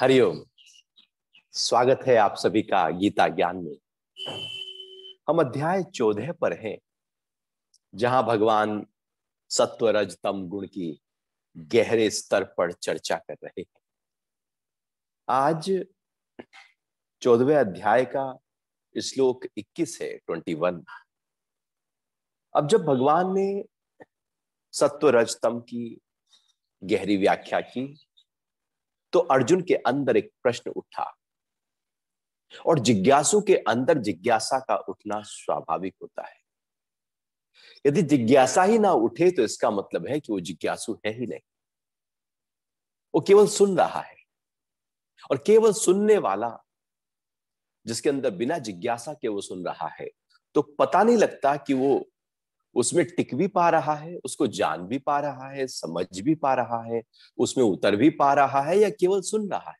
हरिओम स्वागत है आप सभी का गीता ज्ञान में हम अध्याय चौदह पर हैं जहां भगवान सत्व रजतम गुण की गहरे स्तर पर चर्चा कर रहे हैं आज चौदहवें अध्याय का श्लोक 21 है 21 अब जब भगवान ने सत्व रजतम की गहरी व्याख्या की तो अर्जुन के अंदर एक प्रश्न उठा और जिज्ञासु के अंदर जिज्ञासा का उठना स्वाभाविक होता है यदि जिज्ञासा ही ना उठे तो इसका मतलब है कि वो जिज्ञासु है ही नहीं वो केवल सुन रहा है और केवल सुनने वाला जिसके अंदर बिना जिज्ञासा के वो सुन रहा है तो पता नहीं लगता कि वो उसमें टिक भी पा रहा है उसको जान भी पा रहा है समझ भी पा रहा है उसमें उतर भी पा रहा है या केवल सुन रहा है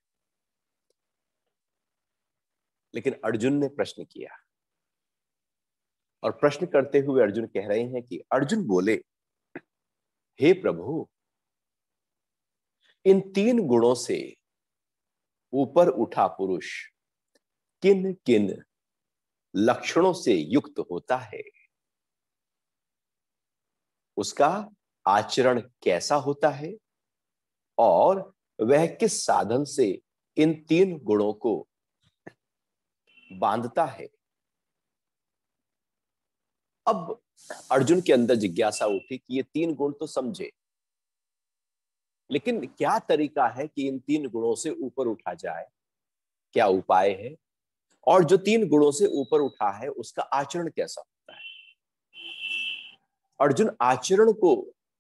लेकिन अर्जुन ने प्रश्न किया और प्रश्न करते हुए अर्जुन कह रहे हैं कि अर्जुन बोले हे प्रभु इन तीन गुणों से ऊपर उठा पुरुष किन किन लक्षणों से युक्त होता है उसका आचरण कैसा होता है और वह किस साधन से इन तीन गुणों को बांधता है अब अर्जुन के अंदर जिज्ञासा उठी कि ये तीन गुण तो समझे लेकिन क्या तरीका है कि इन तीन गुणों से ऊपर उठा जाए क्या उपाय है और जो तीन गुणों से ऊपर उठा है उसका आचरण कैसा हो अर्जुन आचरण को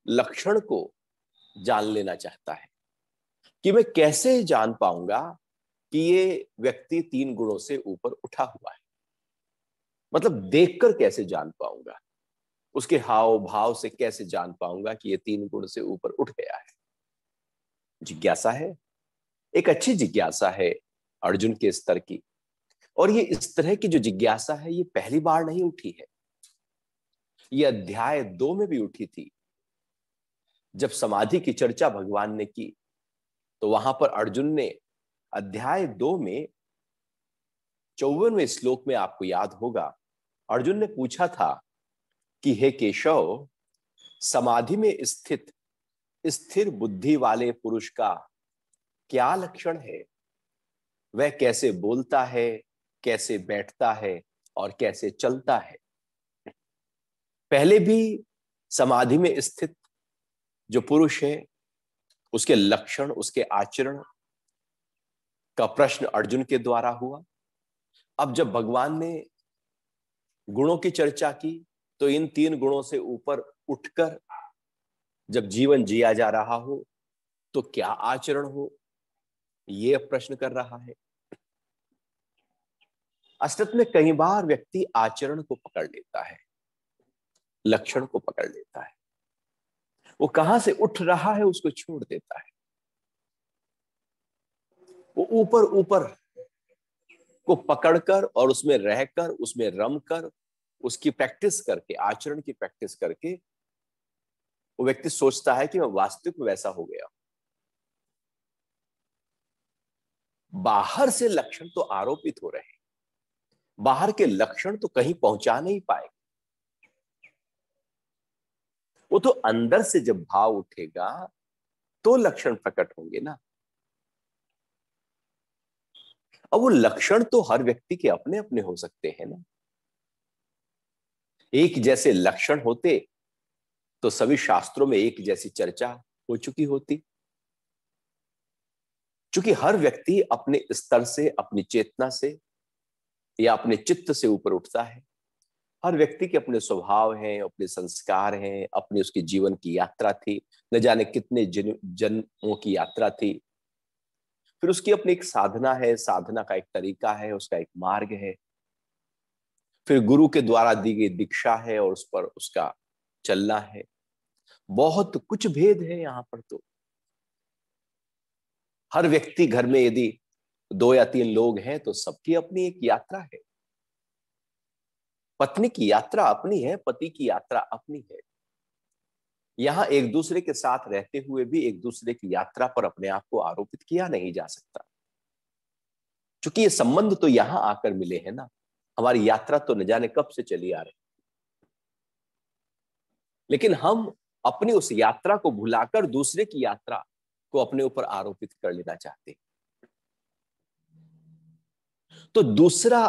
लक्षण को जान लेना चाहता है कि मैं कैसे जान पाऊंगा कि ये व्यक्ति तीन गुणों से ऊपर उठा हुआ है मतलब देखकर कैसे जान पाऊंगा उसके हाव भाव से कैसे जान पाऊंगा कि ये तीन गुण से ऊपर उठ गया है जिज्ञासा है एक अच्छी जिज्ञासा है अर्जुन के स्तर की और ये इस तरह की जो जिज्ञासा है ये पहली बार नहीं उठी है ये अध्याय दो में भी उठी थी जब समाधि की चर्चा भगवान ने की तो वहां पर अर्जुन ने अध्याय दो में चौवनवे श्लोक में आपको याद होगा अर्जुन ने पूछा था कि हे केशव समाधि में स्थित स्थिर बुद्धि वाले पुरुष का क्या लक्षण है वह कैसे बोलता है कैसे बैठता है और कैसे चलता है पहले भी समाधि में स्थित जो पुरुष है उसके लक्षण उसके आचरण का प्रश्न अर्जुन के द्वारा हुआ अब जब भगवान ने गुणों की चर्चा की तो इन तीन गुणों से ऊपर उठकर जब जीवन जिया जा रहा हो तो क्या आचरण हो ये प्रश्न कर रहा है अस्तित्व में कई बार व्यक्ति आचरण को पकड़ लेता है लक्षण को पकड़ लेता है वो कहां से उठ रहा है उसको छोड़ देता है वो ऊपर ऊपर को पकड़कर और उसमें रहकर उसमें रमकर उसकी प्रैक्टिस करके आचरण की प्रैक्टिस करके वो व्यक्ति सोचता है कि मैं वास्तविक वैसा हो गया बाहर से लक्षण तो आरोपित हो रहे बाहर के लक्षण तो कहीं पहुंचा नहीं पाएंगे वो तो अंदर से जब भाव उठेगा तो लक्षण प्रकट होंगे ना अब वो लक्षण तो हर व्यक्ति के अपने अपने हो सकते हैं ना एक जैसे लक्षण होते तो सभी शास्त्रों में एक जैसी चर्चा हो चुकी होती क्योंकि हर व्यक्ति अपने स्तर से अपनी चेतना से या अपने चित्त से ऊपर उठता है हर व्यक्ति के अपने स्वभाव हैं अपने संस्कार हैं अपने उसके जीवन की यात्रा थी न जाने कितने जन जन्मों की यात्रा थी फिर उसकी अपनी एक साधना है साधना का एक तरीका है उसका एक मार्ग है फिर गुरु के द्वारा दी गई दीक्षा है और उस पर उसका चलना है बहुत कुछ भेद है यहाँ पर तो हर व्यक्ति घर में यदि दो या तीन लोग हैं तो सबकी अपनी एक यात्रा है पत्नी की यात्रा अपनी है पति की यात्रा अपनी है यहां एक दूसरे के साथ रहते हुए भी एक दूसरे की यात्रा पर अपने आप को आरोपित किया नहीं जा सकता क्योंकि ये संबंध तो यहां आकर मिले हैं ना हमारी यात्रा तो न जाने कब से चली आ रही लेकिन हम अपनी उस यात्रा को भुलाकर दूसरे की यात्रा को अपने ऊपर आरोपित कर लेना चाहते हैं तो दूसरा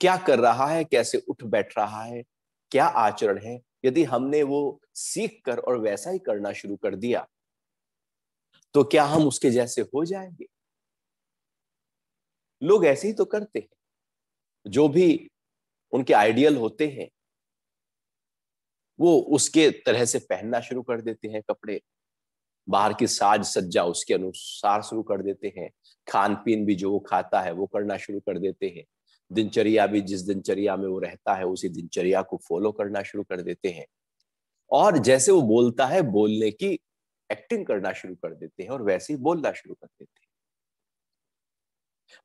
क्या कर रहा है कैसे उठ बैठ रहा है क्या आचरण है यदि हमने वो सीख कर और वैसा ही करना शुरू कर दिया तो क्या हम उसके जैसे हो जाएंगे लोग ऐसे ही तो करते हैं जो भी उनके आइडियल होते हैं वो उसके तरह से पहनना शुरू कर देते हैं कपड़े बाहर की साज सज्जा उसके अनुसार शुरू कर देते हैं खान पीन भी जो वो खाता है वो करना शुरू कर देते हैं दिनचर्या भी जिस दिनचर्या में वो रहता है उसी दिनचर्या को फॉलो करना शुरू कर देते हैं और जैसे वो बोलता है बोलने की एक्टिंग करना शुरू कर देते हैं और वैसे ही बोलना शुरू कर देते हैं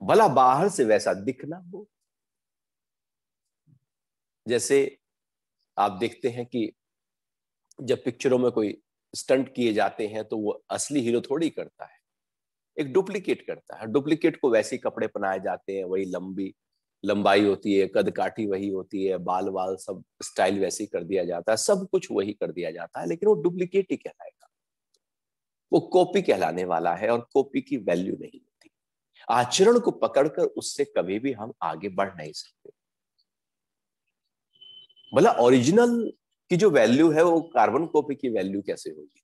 भला बाहर से वैसा दिखना हो जैसे आप देखते हैं कि जब पिक्चरों में कोई स्टंट किए जाते हैं तो वो असली हीरो थोड़ी करता है एक डुप्लीकेट करता है डुप्लीकेट को वैसे कपड़े पहनाए जाते हैं वही लंबी लंबाई होती है कद काठी वही होती है बाल वाल सब स्टाइल वैसे ही कर दिया जाता है सब कुछ वही कर दिया जाता है लेकिन वो डुप्लीकेट ही कहलाएगा वो कॉपी कहलाने वाला है और कॉपी की वैल्यू नहीं होती आचरण को पकड़कर उससे कभी भी हम आगे बढ़ नहीं सकते भला ओरिजिनल की जो वैल्यू है वो कार्बन कॉपी की वैल्यू कैसे होगी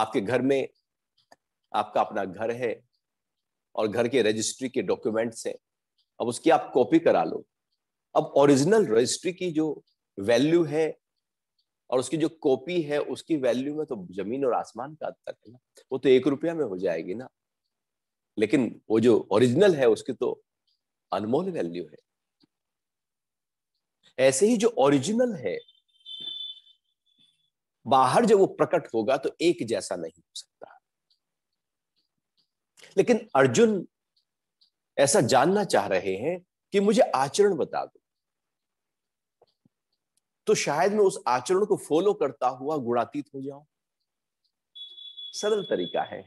आपके घर में आपका अपना घर है और घर के रजिस्ट्री के डॉक्यूमेंट्स हैं अब उसकी आप कॉपी करा लो अब ओरिजिनल रजिस्ट्री की जो वैल्यू है और उसकी जो कॉपी है उसकी वैल्यू में तो जमीन और आसमान का तक है ना वो तो एक रुपया में हो जाएगी ना लेकिन वो जो ओरिजिनल है उसकी तो अनमोल वैल्यू है ऐसे ही जो ओरिजिनल है बाहर जब वो प्रकट होगा तो एक जैसा नहीं हो सकता लेकिन अर्जुन ऐसा जानना चाह रहे हैं कि मुझे आचरण बता दो तो शायद मैं उस आचरण को फॉलो करता हुआ गुणातीत हो जाऊं सरल तरीका है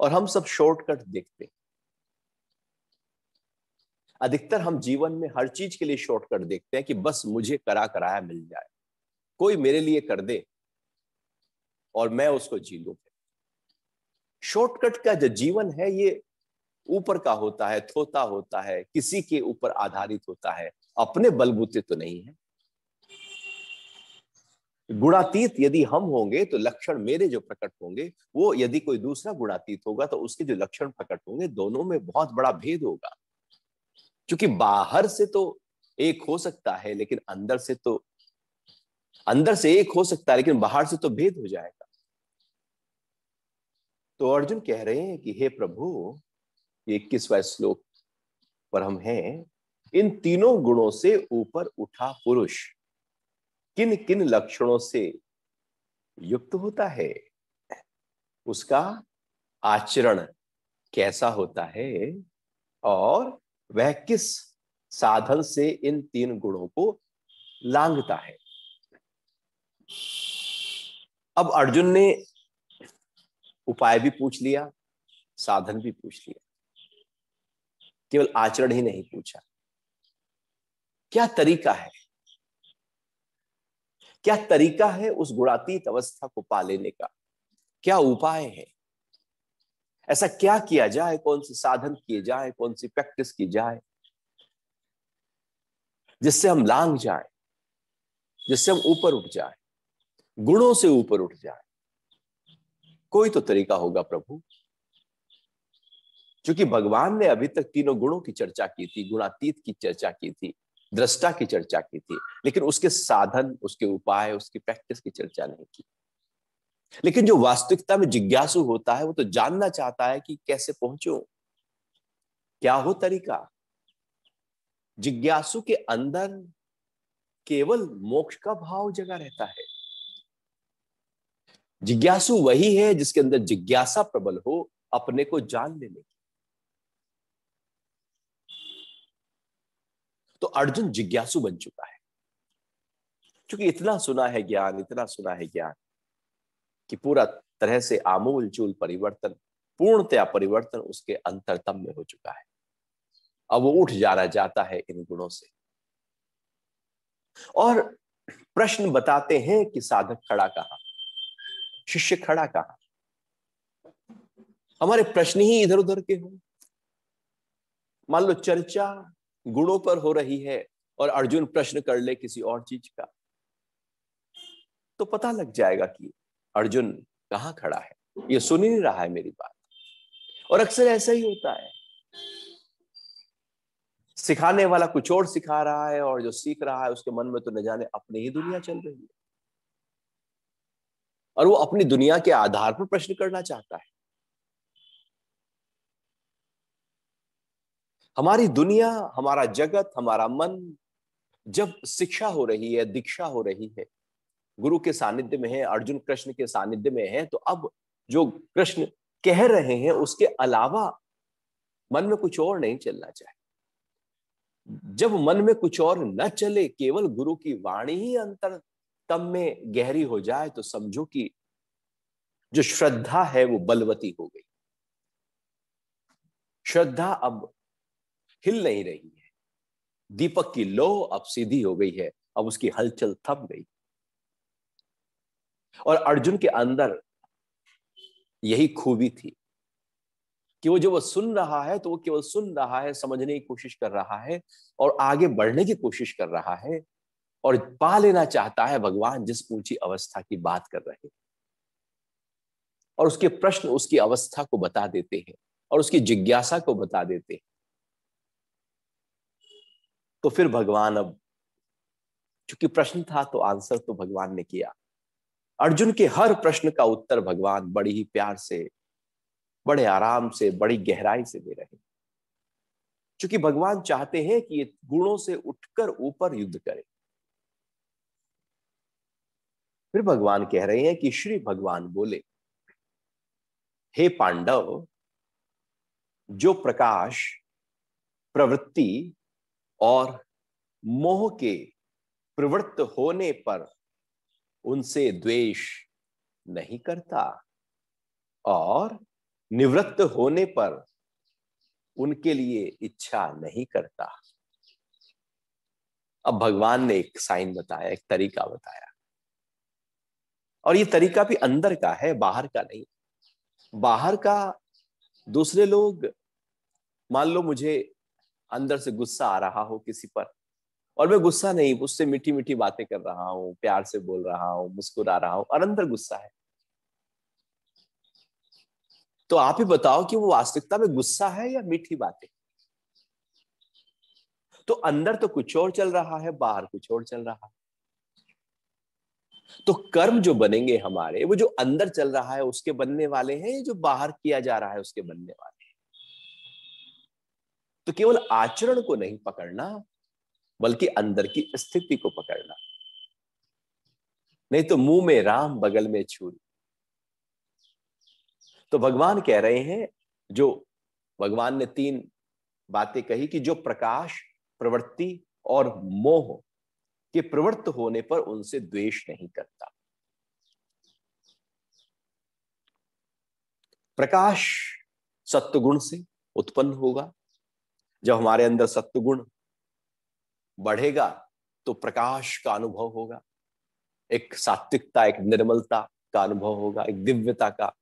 और हम सब शॉर्टकट देखते हैं अधिकतर हम जीवन में हर चीज के लिए शॉर्टकट देखते हैं कि बस मुझे करा कराया मिल जाए कोई मेरे लिए कर दे और मैं उसको जी लू शॉर्टकट का जो जीवन है ये ऊपर का होता है थोता होता है किसी के ऊपर आधारित होता है अपने बलबूते तो नहीं है गुणातीत यदि हम होंगे तो लक्षण मेरे जो प्रकट होंगे वो यदि कोई दूसरा गुणातीत होगा तो उसके जो लक्षण प्रकट होंगे दोनों में बहुत बड़ा भेद होगा क्योंकि बाहर से तो एक हो सकता है लेकिन अंदर से तो अंदर से एक हो सकता है लेकिन बाहर से तो भेद हो जाएगा तो अर्जुन कह रहे हैं कि हे प्रभु इक्कीसवा श्लोक पर हम हैं इन तीनों गुणों से ऊपर उठा पुरुष किन किन लक्षणों से युक्त होता है उसका आचरण कैसा होता है और वह किस साधन से इन तीन गुणों को लांगता है अब अर्जुन ने उपाय भी पूछ लिया साधन भी पूछ लिया केवल आचरण ही नहीं पूछा क्या तरीका है क्या तरीका है उस गुणातीत अवस्था को पा लेने का क्या उपाय है ऐसा क्या किया जाए कौन से साधन किए जाए कौन सी प्रैक्टिस की जाए जिससे हम लांग जाए जिससे हम ऊपर उठ जाए गुणों से ऊपर उठ जाए कोई तो तरीका होगा प्रभु क्योंकि भगवान ने अभी तक तीनों गुणों की चर्चा की थी गुणातीत की चर्चा की थी दृष्टा की चर्चा की थी लेकिन उसके साधन उसके उपाय उसकी प्रैक्टिस की चर्चा नहीं की लेकिन जो वास्तविकता में जिज्ञासु होता है वो तो जानना चाहता है कि कैसे पहुंचो क्या हो तरीका जिज्ञासु के अंदर केवल मोक्ष का भाव जगा रहता है जिज्ञासु वही है जिसके अंदर जिज्ञासा प्रबल हो अपने को जान लेने तो अर्जुन जिज्ञासु बन चुका है क्योंकि इतना सुना है ज्ञान इतना सुना है ज्ञान कि पूरा तरह से आमूल चूल परिवर्तन पूर्णतया परिवर्तन उसके अंतरतम में हो चुका है अब वो उठ जाना जाता है इन गुणों से और प्रश्न बताते हैं कि साधक खड़ा कहा शिष्य खड़ा कहा हमारे प्रश्न ही इधर उधर के हो मान लो चर्चा गुणों पर हो रही है और अर्जुन प्रश्न कर ले किसी और चीज का तो पता लग जाएगा कि अर्जुन कहाँ खड़ा है ये सुन ही नहीं रहा है मेरी बात और अक्सर ऐसा ही होता है सिखाने वाला कुछ और सिखा रहा है और जो सीख रहा है उसके मन में तो न जाने अपनी ही दुनिया चल रही है और वो अपनी दुनिया के आधार पर प्रश्न करना चाहता है हमारी दुनिया हमारा जगत हमारा मन जब शिक्षा हो रही है दीक्षा हो रही है गुरु के सानिध्य में है अर्जुन कृष्ण के सानिध्य में है तो अब जो कृष्ण कह रहे हैं उसके अलावा मन में कुछ और नहीं चलना चाहिए जब मन में कुछ और न चले केवल गुरु की वाणी ही अंतर तम में गहरी हो जाए तो समझो कि जो श्रद्धा है वो बलवती हो गई श्रद्धा अब हिल नहीं रही है दीपक की लो अब सीधी हो गई है अब उसकी हलचल थम गई और अर्जुन के अंदर यही खूबी थी कि वो जो वो सुन रहा है तो वो केवल सुन रहा है समझने की कोशिश कर रहा है और आगे बढ़ने की कोशिश कर रहा है और पा लेना चाहता है भगवान जिस ऊंची अवस्था की बात कर रहे हैं और उसके प्रश्न उसकी अवस्था को बता देते हैं और उसकी जिज्ञासा को बता देते हैं तो फिर भगवान अब क्योंकि प्रश्न था तो आंसर तो भगवान ने किया अर्जुन के हर प्रश्न का उत्तर भगवान बड़ी ही प्यार से बड़े आराम से बड़ी गहराई से दे रहे क्योंकि भगवान चाहते हैं कि ये गुणों से उठकर ऊपर युद्ध करें फिर भगवान कह रहे हैं कि श्री भगवान बोले हे पांडव जो प्रकाश प्रवृत्ति और मोह के प्रवृत्त होने पर उनसे द्वेष नहीं करता और निवृत्त होने पर उनके लिए इच्छा नहीं करता अब भगवान ने एक साइन बताया एक तरीका बताया और ये तरीका भी अंदर का है बाहर का नहीं बाहर का दूसरे लोग मान लो मुझे अंदर से गुस्सा आ रहा हो किसी पर और मैं गुस्सा नहीं उससे मीठी मीठी बातें कर रहा हूँ प्यार से बोल रहा हूँ मुस्कुरा रहा हूँ और अंदर गुस्सा है तो आप ही बताओ कि वो वास्तविकता में गुस्सा है या मीठी बातें तो अंदर तो कुछ और चल रहा है बाहर कुछ और चल रहा है तो कर्म जो बनेंगे हमारे वो जो अंदर चल रहा है उसके बनने वाले हैं जो बाहर किया जा रहा है उसके बनने वाले तो केवल आचरण को नहीं पकड़ना बल्कि अंदर की स्थिति को पकड़ना नहीं तो मुंह में राम बगल में छूरी तो भगवान कह रहे हैं जो भगवान ने तीन बातें कही कि जो प्रकाश प्रवृत्ति और मोह के प्रवृत्त होने पर उनसे द्वेष नहीं करता प्रकाश गुण से उत्पन्न होगा जब हमारे अंदर सत्वगुण बढ़ेगा तो प्रकाश का अनुभव होगा एक सात्विकता एक निर्मलता का अनुभव होगा एक दिव्यता का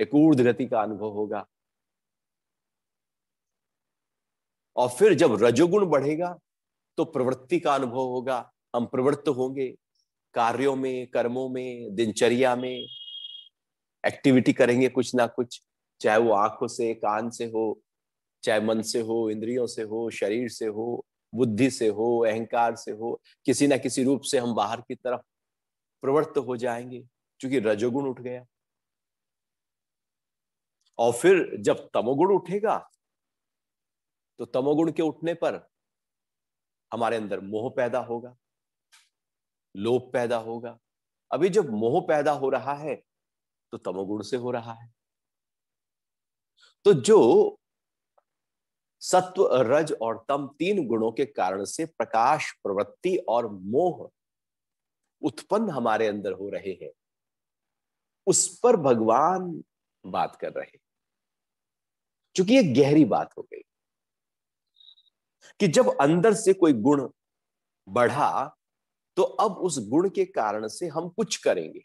एक ऊर्ध गति का अनुभव होगा और फिर जब रजोगुण बढ़ेगा तो प्रवृत्ति का अनुभव होगा हम प्रवृत्त होंगे कार्यों में कर्मों में दिनचर्या में एक्टिविटी करेंगे कुछ ना कुछ चाहे वो आंखों से कान से हो चाहे मन से हो इंद्रियों से हो शरीर से हो बुद्धि से हो अहंकार से हो किसी ना किसी रूप से हम बाहर की तरफ प्रवृत्त हो जाएंगे क्योंकि रजोगुण उठ गया और फिर जब तमोगुण उठेगा तो तमोगुण के उठने पर हमारे अंदर मोह पैदा होगा लोभ पैदा होगा अभी जब मोह पैदा हो रहा है तो तमोगुण से हो रहा है तो जो सत्व रज और तम तीन गुणों के कारण से प्रकाश प्रवृत्ति और मोह उत्पन्न हमारे अंदर हो रहे हैं उस पर भगवान बात कर रहे हैं क्योंकि गहरी बात हो गई कि जब अंदर से कोई गुण बढ़ा तो अब उस गुण के कारण से हम कुछ करेंगे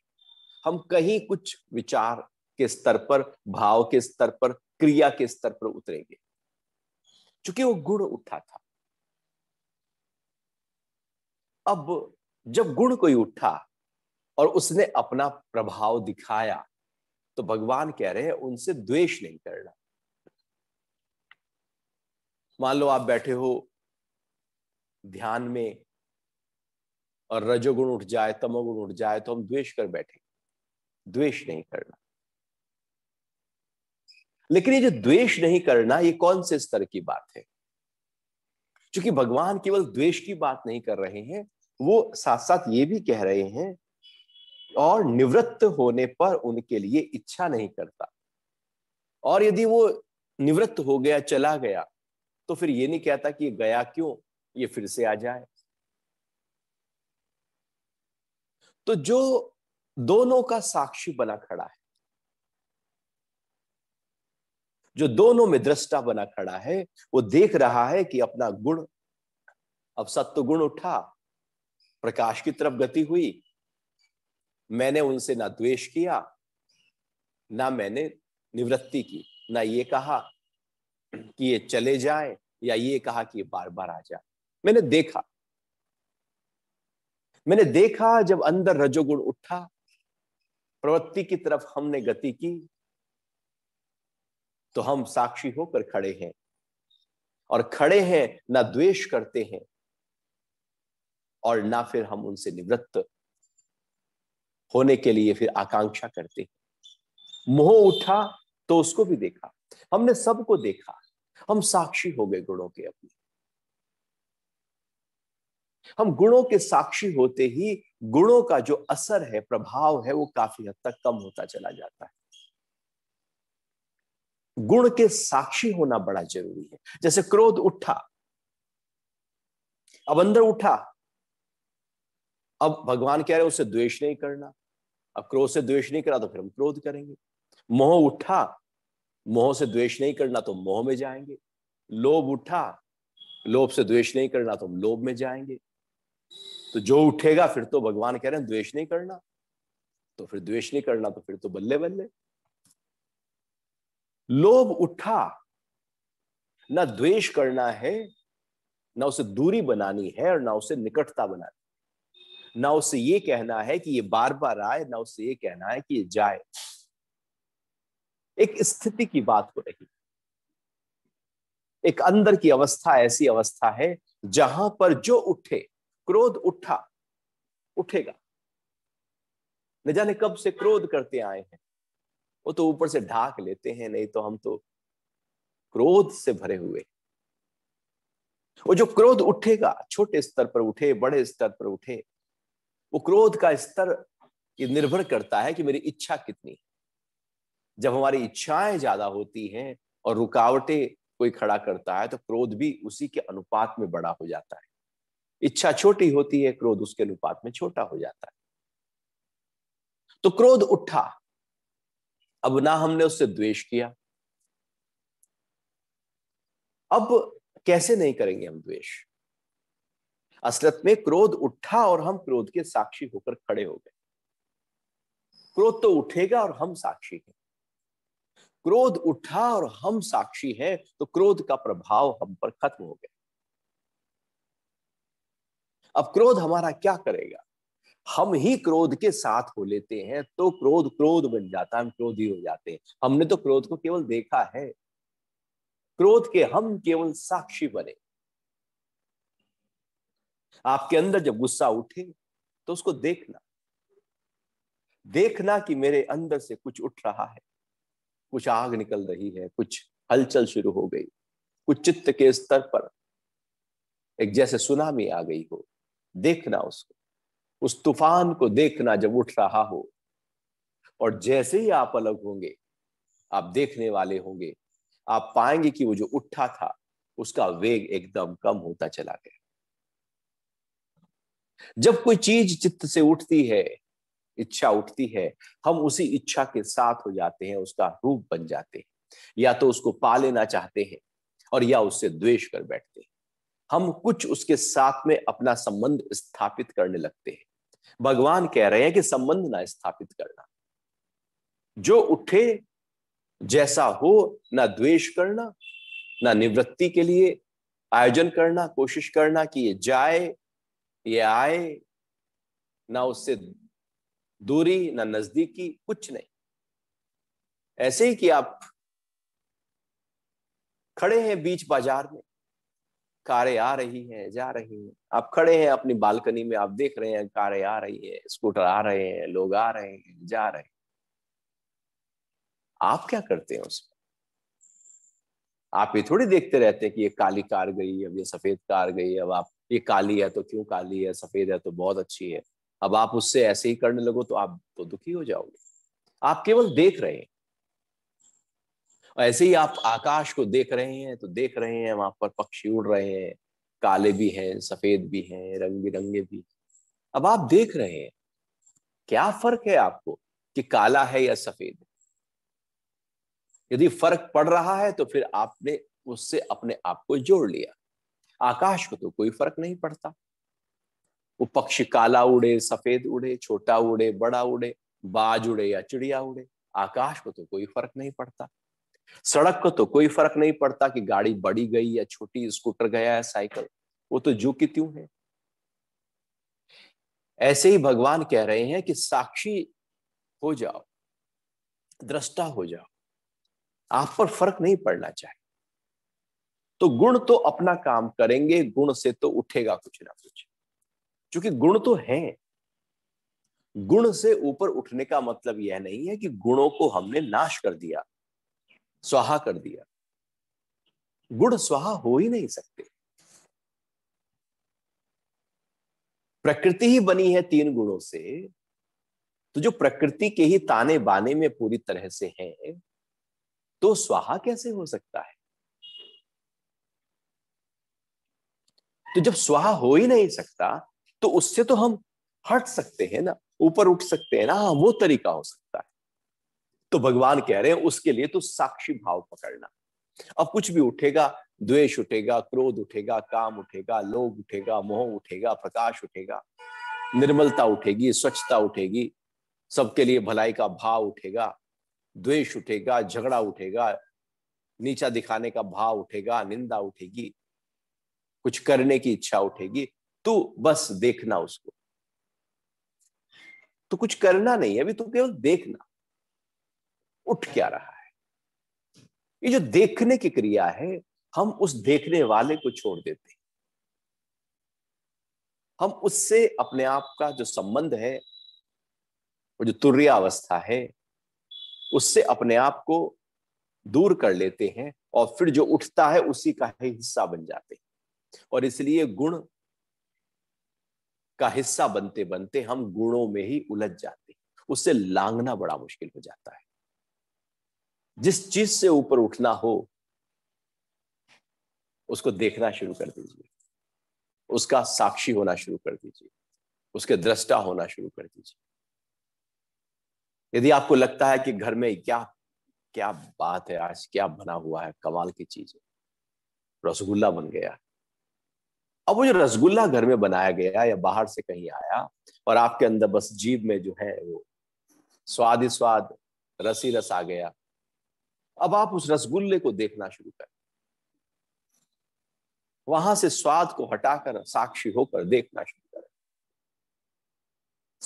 हम कहीं कुछ विचार के स्तर पर भाव के स्तर पर क्रिया के स्तर पर उतरेंगे चूंकि वो गुण उठा था अब जब गुण कोई उठा और उसने अपना प्रभाव दिखाया तो भगवान कह रहे हैं उनसे द्वेष नहीं करना मान लो आप बैठे हो ध्यान में और रजोगुण उठ जाए तमोगुण उठ जाए तो हम द्वेष कर बैठे द्वेष नहीं करना लेकिन ये जो द्वेष नहीं करना ये कौन से स्तर की बात है क्योंकि भगवान केवल द्वेष की बात नहीं कर रहे हैं वो साथ साथ ये भी कह रहे हैं और निवृत्त होने पर उनके लिए इच्छा नहीं करता और यदि वो निवृत्त हो गया चला गया तो फिर ये नहीं कहता कि ये गया क्यों ये फिर से आ जाए तो जो दोनों का साक्षी बना खड़ा है जो दोनों में दृष्टा बना खड़ा है वो देख रहा है कि अपना गुण अब सत्व गुण उठा प्रकाश की तरफ गति हुई मैंने उनसे ना द्वेष किया ना मैंने निवृत्ति की ना ये कहा कि ये चले जाए या ये कहा कि ये बार बार आ जाए मैंने देखा मैंने देखा जब अंदर रजोगुण उठा प्रवृत्ति की तरफ हमने गति की तो हम साक्षी होकर खड़े हैं और खड़े हैं ना द्वेष करते हैं और ना फिर हम उनसे निवृत्त होने के लिए फिर आकांक्षा करते हैं मोह उठा तो उसको भी देखा हमने सबको देखा हम साक्षी हो गए गुणों के अपने हम गुणों के साक्षी होते ही गुणों का जो असर है प्रभाव है वो काफी हद तक कम होता चला जाता है गुण के साक्षी होना बड़ा जरूरी है जैसे क्रोध उठा अब अंदर उठा अब भगवान कह रहे हैं उससे द्वेष नहीं करना अब क्रोध से द्वेष नहीं करा तो फिर हम क्रोध करेंगे मोह उठा मोह से द्वेष नहीं करना तो मोह में जाएंगे लोभ उठा लोभ से द्वेष नहीं करना तो हम लोभ में जाएंगे तो जो उठेगा फिर तो भगवान कह रहे हैं द्वेष नहीं करना तो फिर द्वेष नहीं करना तो फिर तो बल्ले बल्ले लोभ उठा ना द्वेष करना है ना उसे दूरी बनानी है और ना उसे निकटता बनानी ना उसे ये कहना है कि ये बार बार आए ना उसे ये कहना है कि ये जाए एक स्थिति की बात हो रही एक अंदर की अवस्था ऐसी अवस्था है जहां पर जो उठे क्रोध उठा उठेगा न जाने कब से क्रोध करते आए हैं वो तो ऊपर से ढाक लेते हैं नहीं तो हम तो क्रोध से भरे हुए वो जो क्रोध उठेगा छोटे स्तर पर उठे बड़े स्तर पर उठे वो क्रोध का स्तर ये निर्भर करता है कि मेरी इच्छा कितनी जब हमारी इच्छाएं ज्यादा होती हैं और रुकावटें कोई खड़ा करता है तो क्रोध भी उसी के अनुपात में बड़ा हो जाता है इच्छा छोटी होती है क्रोध उसके अनुपात में छोटा हो जाता है तो क्रोध उठा अब ना हमने उससे द्वेष किया अब कैसे नहीं करेंगे हम द्वेष असलत में क्रोध उठा और हम क्रोध के साक्षी होकर खड़े हो गए क्रोध तो उठेगा और हम साक्षी हैं क्रोध उठा और हम साक्षी हैं तो क्रोध का प्रभाव हम पर खत्म हो गया अब क्रोध हमारा क्या करेगा हम ही क्रोध के साथ हो लेते हैं तो क्रोध क्रोध बन जाता है हम क्रोधी हो जाते हैं हमने तो क्रोध को केवल देखा है क्रोध के हम केवल साक्षी बने आपके अंदर जब गुस्सा उठे तो उसको देखना देखना कि मेरे अंदर से कुछ उठ रहा है कुछ आग निकल रही है कुछ हलचल शुरू हो गई कुछ चित्त के स्तर पर एक जैसे सुनामी आ गई हो देखना उसको उस तूफान को देखना जब उठ रहा हो और जैसे ही आप अलग होंगे आप देखने वाले होंगे आप पाएंगे कि वो जो उठा था उसका वेग एकदम कम होता चला गया जब कोई चीज चित्त से उठती है इच्छा उठती है हम उसी इच्छा के साथ हो जाते हैं उसका रूप बन जाते हैं या तो उसको पा लेना चाहते हैं और या उससे द्वेष कर बैठते हैं हम कुछ उसके साथ में अपना संबंध स्थापित करने लगते हैं भगवान कह रहे हैं कि संबंध ना स्थापित करना जो उठे जैसा हो ना द्वेष करना ना निवृत्ति के लिए आयोजन करना कोशिश करना कि ये जाए ये आए ना उससे दूरी ना नजदीकी कुछ नहीं ऐसे ही कि आप खड़े हैं बीच बाजार में कारें आ रही हैं जा रही हैं आप खड़े हैं अपनी बालकनी में आप देख रहे हैं कारें आ रही हैं स्कूटर आ रहे हैं लोग आ रहे हैं जा रहे हैं आप क्या करते हैं उसमें आप ये थोड़ी देखते रहते हैं कि ये काली कार गई अब ये सफेद कार गई अब आप ये काली है तो क्यों काली है सफेद है तो बहुत अच्छी है अब आप उससे ऐसे ही करने लगो तो आप तो दुखी हो जाओगे आप केवल देख रहे हैं ऐसे ही आप आकाश को देख रहे हैं तो देख रहे हैं वहां पर पक्षी उड़ रहे हैं काले भी हैं सफेद भी हैं रंग बिरंगे भी अब आप देख रहे हैं क्या फर्क है आपको कि काला है या सफेद है यदि फर्क पड़ रहा है तो फिर आपने उससे अपने आप को जोड़ लिया आकाश को तो कोई फर्क नहीं पड़ता वो पक्षी काला उड़े सफेद उड़े छोटा उड़े बड़ा उड़े बाज उड़े या चिड़िया उड़े आकाश को तो कोई फर्क नहीं पड़ता सड़क को तो कोई फर्क नहीं पड़ता कि गाड़ी बड़ी गई या छोटी स्कूटर गया है साइकिल वो तो जो कि त्यों है ऐसे ही भगवान कह रहे हैं कि साक्षी हो जाओ दृष्टा हो जाओ आप पर फर्क नहीं पड़ना चाहिए तो गुण तो अपना काम करेंगे गुण से तो उठेगा कुछ ना कुछ क्योंकि गुण तो है गुण से ऊपर उठने का मतलब यह नहीं है कि गुणों को हमने नाश कर दिया स्वाहा कर दिया गुण स्वाहा हो ही नहीं सकते प्रकृति ही बनी है तीन गुणों से तो जो प्रकृति के ही ताने बाने में पूरी तरह से है तो स्वाहा कैसे हो सकता है तो जब स्वाहा हो ही नहीं सकता तो उससे तो हम हट सकते हैं ना ऊपर उठ सकते हैं ना हाँ वो तरीका हो सकता है तो भगवान कह रहे हैं उसके लिए तो साक्षी भाव पकड़ना अब कुछ भी उठेगा द्वेष उठेगा क्रोध उठेगा काम उठेगा लोभ उठेगा मोह उठेगा प्रकाश उठेगा निर्मलता उठेगी स्वच्छता उठेगी सबके लिए भलाई का भाव उठेगा द्वेष उठेगा झगड़ा उठेगा नीचा दिखाने का भाव उठेगा निंदा उठेगी कुछ करने की इच्छा उठेगी तो बस देखना उसको तो कुछ करना नहीं है अभी तू तो केवल देखना उठ क्या रहा है ये जो देखने की क्रिया है हम उस देखने वाले को छोड़ देते हैं हम उससे अपने आप का जो संबंध है वो जो तुर्य अवस्था है उससे अपने आप को दूर कर लेते हैं और फिर जो उठता है उसी का ही हिस्सा बन जाते हैं और इसलिए गुण का हिस्सा बनते बनते हम गुणों में ही उलझ जाते हैं उससे लांगना बड़ा मुश्किल हो जाता है जिस चीज से ऊपर उठना हो उसको देखना शुरू कर दीजिए उसका साक्षी होना शुरू कर दीजिए उसके दृष्टा होना शुरू कर दीजिए यदि आपको लगता है कि घर में क्या क्या बात है आज क्या बना हुआ है कमाल की चीज है रसगुल्ला बन गया अब वो जो रसगुल्ला घर में बनाया गया या बाहर से कहीं आया और आपके अंदर बस जीव में जो है वो स्वाद ही स्वाद रसी रस आ गया अब आप उस रसगुल्ले को देखना शुरू करें वहां से स्वाद को हटाकर साक्षी होकर देखना शुरू करें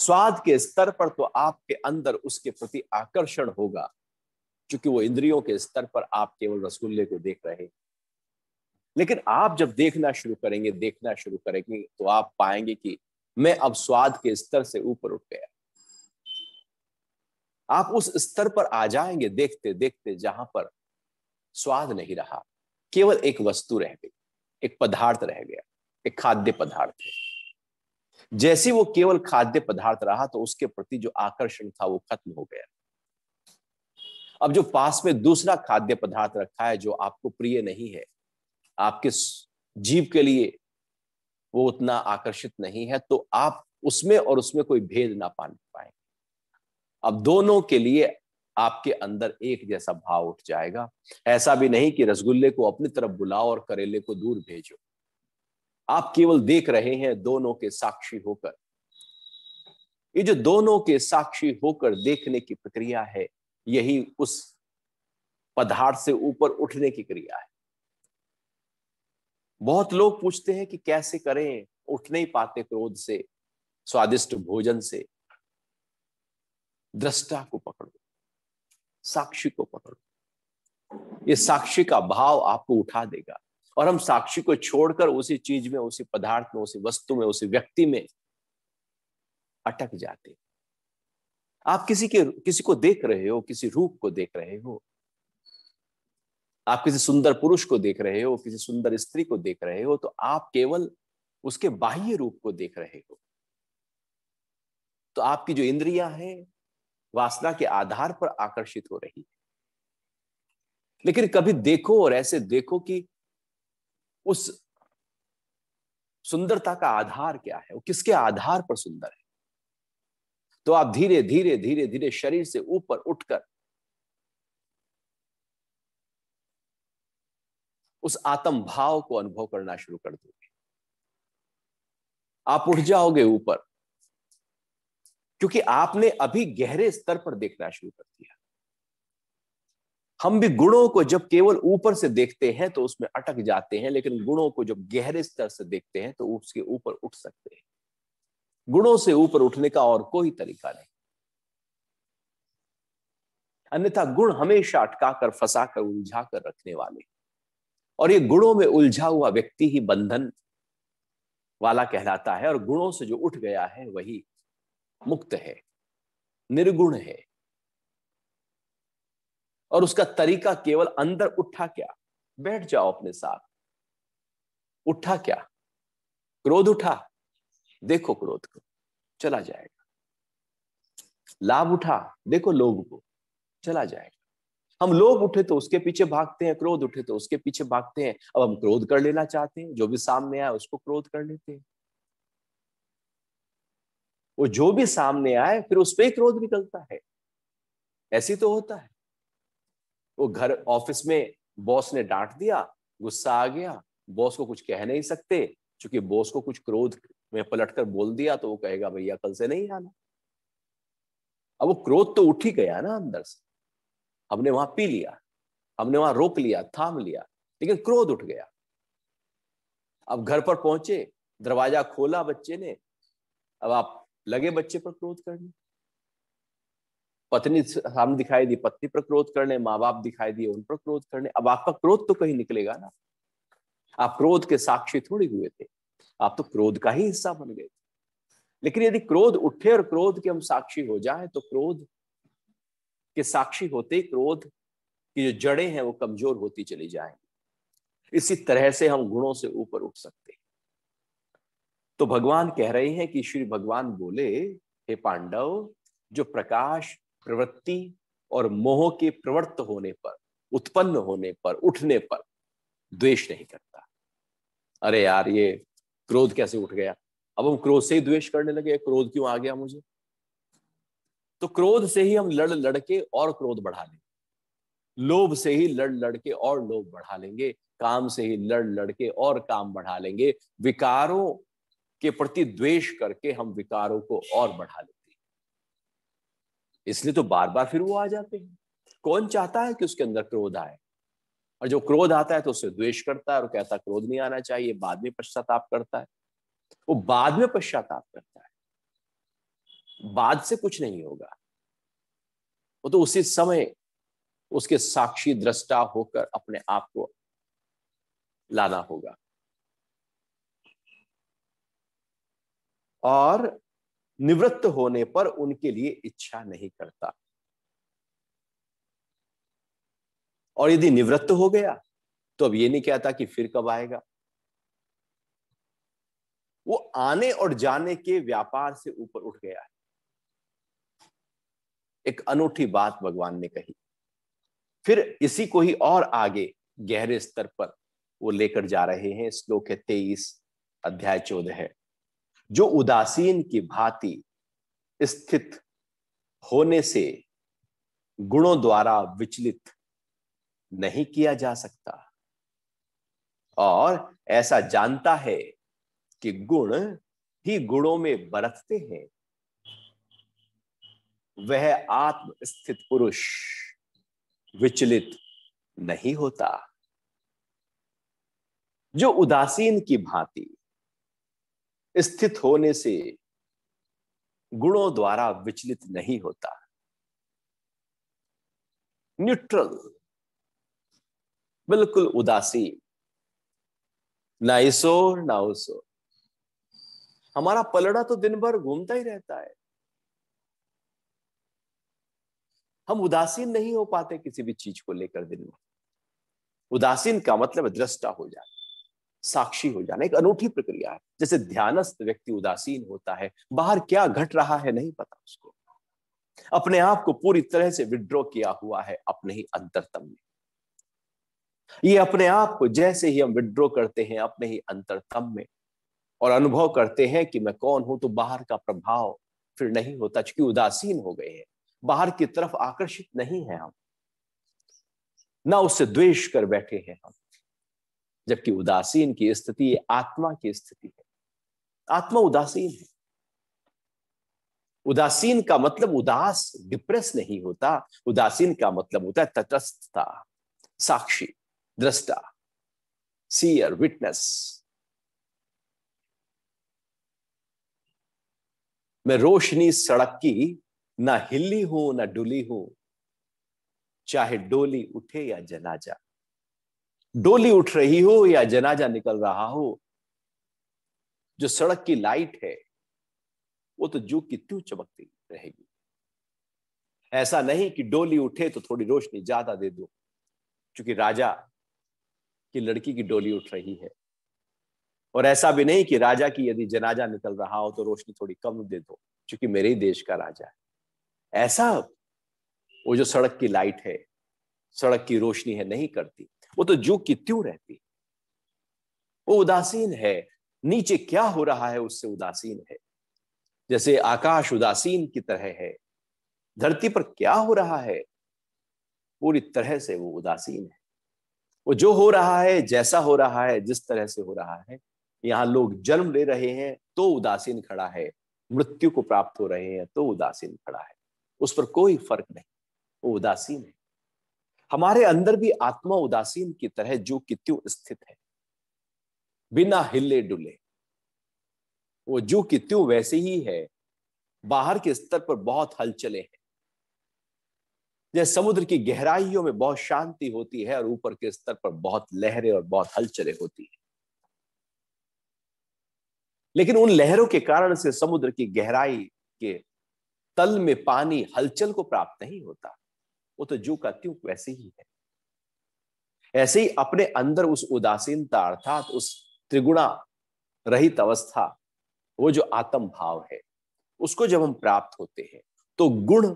स्वाद के स्तर पर तो आपके अंदर उसके प्रति आकर्षण होगा क्योंकि वो इंद्रियों के स्तर पर आप केवल रसगुल्ले को देख रहे हैं लेकिन आप जब देखना शुरू करेंगे देखना शुरू करेंगे तो आप पाएंगे कि मैं अब स्वाद के स्तर से ऊपर उठ गया आप उस स्तर पर आ जाएंगे देखते देखते जहां पर स्वाद नहीं रहा केवल एक वस्तु रह गई एक पदार्थ रह गया एक खाद्य पदार्थ जैसे वो केवल खाद्य पदार्थ रहा तो उसके प्रति जो आकर्षण था वो खत्म हो गया अब जो पास में दूसरा खाद्य पदार्थ रखा है जो आपको प्रिय नहीं है आपके जीव के लिए वो उतना आकर्षित नहीं है तो आप उसमें और उसमें कोई भेद ना पाने अब दोनों के लिए आपके अंदर एक जैसा भाव उठ जाएगा ऐसा भी नहीं कि रसगुल्ले को अपनी तरफ बुलाओ और करेले को दूर भेजो आप केवल देख रहे हैं दोनों के साक्षी होकर ये जो दोनों के साक्षी होकर देखने की प्रक्रिया है यही उस पदार्थ से ऊपर उठने की क्रिया है बहुत लोग पूछते हैं कि कैसे करें उठ नहीं पाते क्रोध से स्वादिष्ट भोजन से दृष्टा को पकड़ो साक्षी को पकड़ो ये साक्षी का भाव आपको उठा देगा और हम साक्षी को छोड़कर उसी चीज में उसी पदार्थ में उसी वस्तु में उसी व्यक्ति में अटक जाते आप किसी के किसी को देख रहे हो किसी रूप को देख रहे हो आप किसी सुंदर पुरुष को देख रहे हो किसी सुंदर स्त्री को देख रहे हो तो आप केवल उसके बाह्य रूप को देख रहे हो तो आपकी जो इंद्रिया है वासना के आधार पर आकर्षित हो रही है लेकिन कभी देखो और ऐसे देखो कि उस सुंदरता का आधार क्या है वो किसके आधार पर सुंदर है तो आप धीरे धीरे धीरे धीरे शरीर से ऊपर उठकर उस आत्म भाव को अनुभव करना शुरू कर दोगे आप उठ जाओगे ऊपर क्योंकि आपने अभी गहरे स्तर पर देखना शुरू कर दिया हम भी गुणों को जब केवल ऊपर से देखते हैं तो उसमें अटक जाते हैं लेकिन गुणों को जब गहरे स्तर से देखते हैं तो उसके ऊपर उठ सकते हैं गुणों से ऊपर उठने का और कोई तरीका नहीं अन्यथा गुण हमेशा अटका कर फंसा कर उलझा कर रखने वाले और ये गुणों में उलझा हुआ व्यक्ति ही बंधन वाला कहलाता है और गुणों से जो उठ गया है वही मुक्त है निर्गुण है और उसका तरीका केवल अंदर उठा क्या बैठ जाओ अपने साथ उठा क्या क्रोध उठा देखो क्रोध को चला जाएगा लाभ उठा देखो लोग को चला जाएगा हम लोग उठे तो उसके पीछे भागते हैं क्रोध उठे तो उसके पीछे भागते हैं अब हम क्रोध कर लेना चाहते हैं जो भी सामने आया उसको क्रोध कर लेते हैं वो जो भी सामने आए फिर उस पर क्रोध निकलता है ऐसी तो होता है वो घर ऑफिस में बॉस ने डांट दिया गुस्सा आ गया बॉस को कुछ कह नहीं सकते क्योंकि बॉस को कुछ क्रोध में पलट कर बोल दिया तो वो कहेगा भैया कल से नहीं आना अब वो क्रोध तो उठ ही गया ना अंदर से हमने वहां पी लिया हमने वहां रोक लिया थाम लिया लेकिन क्रोध उठ गया अब घर पर पहुंचे दरवाजा खोला बच्चे ने अब आप लगे बच्चे पर क्रोध करने पत्नी सामने दिखाई दी पत्नी पर क्रोध करने माँ बाप दिखाई दिए उन पर क्रोध करने अब आपका क्रोध तो कहीं निकलेगा ना आप क्रोध के साक्षी थोड़ी हुए थे आप तो क्रोध का ही हिस्सा बन गए थे लेकिन यदि क्रोध उठे और क्रोध के हम साक्षी हो जाए तो क्रोध के साक्षी होते क्रोध की जो जड़े हैं वो कमजोर होती चली जाएंगी इसी तरह से हम गुणों से ऊपर उठ सकते तो भगवान कह रहे हैं कि श्री भगवान बोले हे पांडव जो प्रकाश प्रवृत्ति और मोह के प्रवृत्त होने पर उत्पन्न होने पर उठने पर द्वेष नहीं करता अरे यार ये क्रोध कैसे उठ गया अब हम क्रोध से ही द्वेष करने लगे क्रोध क्यों आ गया मुझे तो क्रोध से ही हम लड़ लड़के और क्रोध बढ़ा लेंगे लोभ से ही लड़ लड़के और लोभ बढ़ा लेंगे काम से ही लड़ लड़के और काम बढ़ा लेंगे विकारों के प्रति द्वेष करके हम विकारों को और बढ़ा लेते हैं इसलिए तो बार बार फिर वो आ जाते हैं कौन चाहता है कि उसके अंदर क्रोध आए और जो क्रोध आता है तो उससे द्वेष करता है और कहता क्रोध नहीं आना चाहिए बाद में पश्चाताप करता है वो बाद में पश्चाताप करता है बाद से कुछ नहीं होगा वो तो उसी समय उसके साक्षी दृष्टा होकर अपने आप को लाना होगा और निवृत्त होने पर उनके लिए इच्छा नहीं करता और यदि निवृत्त हो गया तो अब ये नहीं कहता कि फिर कब आएगा वो आने और जाने के व्यापार से ऊपर उठ गया है एक अनूठी बात भगवान ने कही फिर इसी को ही और आगे गहरे स्तर पर वो लेकर जा रहे हैं श्लोक है तेईस अध्याय चौदह है जो उदासीन की भांति स्थित होने से गुणों द्वारा विचलित नहीं किया जा सकता और ऐसा जानता है कि गुण ही गुणों में बरतते हैं वह आत्म स्थित पुरुष विचलित नहीं होता जो उदासीन की भांति स्थित होने से गुणों द्वारा विचलित नहीं होता न्यूट्रल बिल्कुल उदासीन ना इसो ना उसो हमारा पलड़ा तो दिन भर घूमता ही रहता है हम उदासीन नहीं हो पाते किसी भी चीज को लेकर दिन भर उदासीन का मतलब दृष्टा हो जाता साक्षी हो जाना एक अनूठी प्रक्रिया है जैसे ध्यानस्थ व्यक्ति उदासीन होता है बाहर क्या घट रहा है नहीं पता उसको अपने आप को पूरी तरह से विड्रॉ किया हुआ है अपने ही अंतरतम में ये अपने आप को जैसे ही हम विड्रॉ करते हैं अपने ही अंतरतम में और अनुभव करते हैं कि मैं कौन हूं तो बाहर का प्रभाव फिर नहीं होता चूंकि उदासीन हो गए हैं बाहर की तरफ आकर्षित नहीं है हम ना उससे द्वेष कर बैठे हैं हम जबकि उदासीन की स्थिति आत्मा की स्थिति है आत्मा उदासीन है उदासीन का मतलब उदास डिप्रेस नहीं होता उदासीन का मतलब होता है तटस्थता साक्षी दृष्टा सीयर विटनेस मैं रोशनी सड़क की ना हिली हूं ना डुली हूं चाहे डोली उठे या जला जा डोली उठ रही हो या जनाजा निकल रहा हो जो सड़क की लाइट है वो तो जू की त्यू चमकती रहेगी ऐसा नहीं कि डोली उठे तो थोड़ी रोशनी ज्यादा दे दो क्योंकि राजा की लड़की की डोली उठ रही है और ऐसा भी नहीं कि राजा की यदि जनाजा निकल रहा हो तो रोशनी थोड़ी कम दे दो क्योंकि मेरे ही देश का राजा है ऐसा वो जो सड़क की लाइट है सड़क की रोशनी है नहीं करती वो तो जो की त्यों रहती वो उदासीन है नीचे क्या हो रहा है उससे उदासीन है जैसे आकाश उदासीन की तरह है धरती पर क्या हो रहा है पूरी तरह से वो उदासीन है वो जो हो रहा है जैसा हो रहा है जिस तरह से हो रहा है यहां लोग जन्म ले रहे हैं तो उदासीन खड़ा है मृत्यु को प्राप्त हो रहे हैं तो उदासीन खड़ा है उस पर कोई फर्क नहीं वो उदासीन है हमारे अंदर भी आत्मा उदासीन की तरह जो कित्यु स्थित है बिना हिले डुले वो जो कित्यु वैसे ही है बाहर के स्तर पर बहुत हलचले हैं जैसे समुद्र की गहराइयों में बहुत शांति होती है और ऊपर के स्तर पर बहुत लहरें और बहुत हलचले होती है लेकिन उन लहरों के कारण से समुद्र की गहराई के तल में पानी हलचल को प्राप्त नहीं होता वो तो जो कहती हूँ वैसे ही है ऐसे ही अपने अंदर उस उदासीनता अर्थात तो उस त्रिगुणा रहित अवस्था वो जो आत्म भाव है उसको जब हम प्राप्त होते हैं तो गुण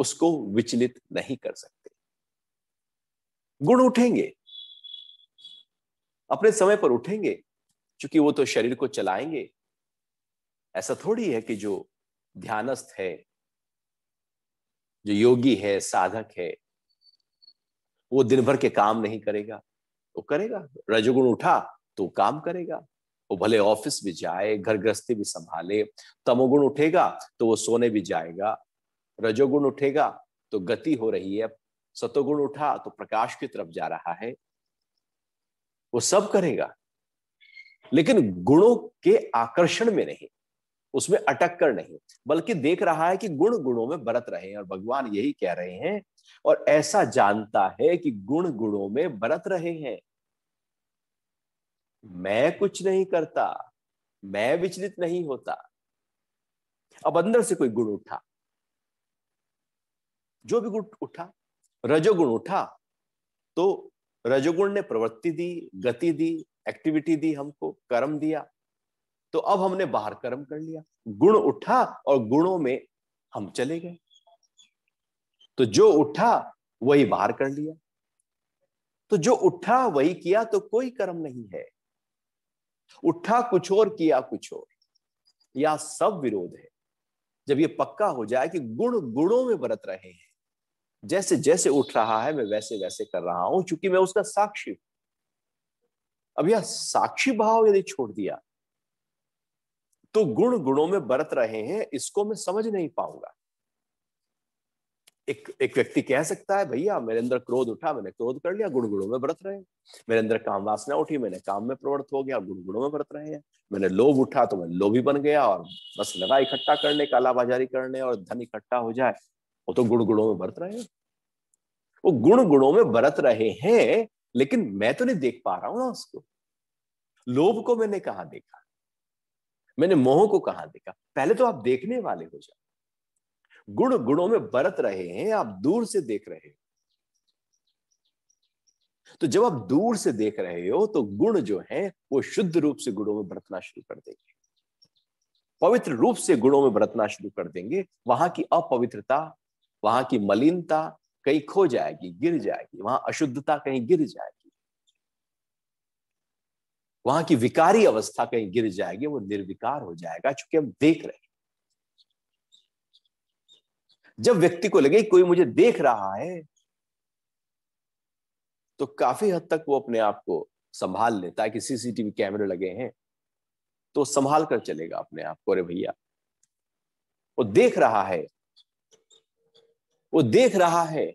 उसको विचलित नहीं कर सकते गुण उठेंगे अपने समय पर उठेंगे क्योंकि वो तो शरीर को चलाएंगे ऐसा थोड़ी है कि जो ध्यानस्थ है जो योगी है साधक है वो दिन भर के काम नहीं करेगा वो करेगा रजोगुण उठा तो काम करेगा वो भले ऑफिस भी जाए घर गृहस्थी भी संभाले तमोगुण उठेगा तो वो सोने भी जाएगा रजोगुण उठेगा तो गति हो रही है सतोगुण उठा तो प्रकाश की तरफ जा रहा है वो सब करेगा लेकिन गुणों के आकर्षण में नहीं उसमें अटक कर नहीं बल्कि देख रहा है कि गुण गुणों में बरत रहे हैं और भगवान यही कह रहे हैं और ऐसा जानता है कि गुण गुणों में बरत रहे हैं मैं कुछ नहीं करता मैं विचलित नहीं होता अब अंदर से कोई गुण उठा जो भी गुण उठा रजोगुण उठा तो रजोगुण ने प्रवृत्ति दी गति दी एक्टिविटी दी हमको कर्म दिया तो अब हमने बाहर कर्म कर लिया गुण उठा और गुणों में हम चले गए तो जो उठा वही बाहर कर लिया तो जो उठा वही किया तो कोई कर्म नहीं है उठा कुछ और किया कुछ और या सब विरोध है जब ये पक्का हो जाए कि गुण गुणों में बरत रहे हैं जैसे जैसे उठ रहा है मैं वैसे वैसे कर रहा हूं क्योंकि मैं उसका साक्षी हूं अब यह साक्षी भाव यदि छोड़ दिया तो गुण गुणों में बरत रहे हैं इसको मैं समझ नहीं पाऊंगा एक एक व्यक्ति कह सकता है भैया मेरे अंदर क्रोध उठा मैंने क्रोध कर लिया गुण गुणों में बरत रहे हैं मेरे अंदर काम वासना उठी मैंने काम में प्रवृत्त हो गया गुण गुणों में बरत रहे हैं मैंने लोभ उठा तो मैं लोभी बन गया और बस लगा इकट्ठा करने कालाबाजारी करने और धन इकट्ठा हो जाए वो तो गुण गुणों में बरत रहे हैं वो गुण गुणों में बरत रहे हैं लेकिन मैं तो नहीं देख पा रहा हूं ना उसको लोभ को मैंने कहा देखा मैंने मोह को कहा देखा पहले तो आप देखने वाले हो जाओ गुण गुणों में बरत रहे हैं आप दूर से देख रहे हो तो जब आप दूर से देख रहे हो तो गुण जो है वो शुद्ध रूप से गुणों में बरतना शुरू कर देंगे पवित्र रूप से गुणों में बरतना शुरू कर देंगे वहां की अपवित्रता वहां की मलिनता कहीं खो जाएगी गिर जाएगी वहां अशुद्धता कहीं गिर जाएगी वहां की विकारी अवस्था कहीं गिर जाएगी वो निर्विकार हो जाएगा चूंकि हम देख रहे जब व्यक्ति को लगे कोई मुझे देख रहा है तो काफी हद तक वो अपने आप को संभाल लेता है कि सीसीटीवी कैमरे लगे हैं तो संभाल कर चलेगा अपने आप को अरे भैया वो देख रहा है वो देख रहा है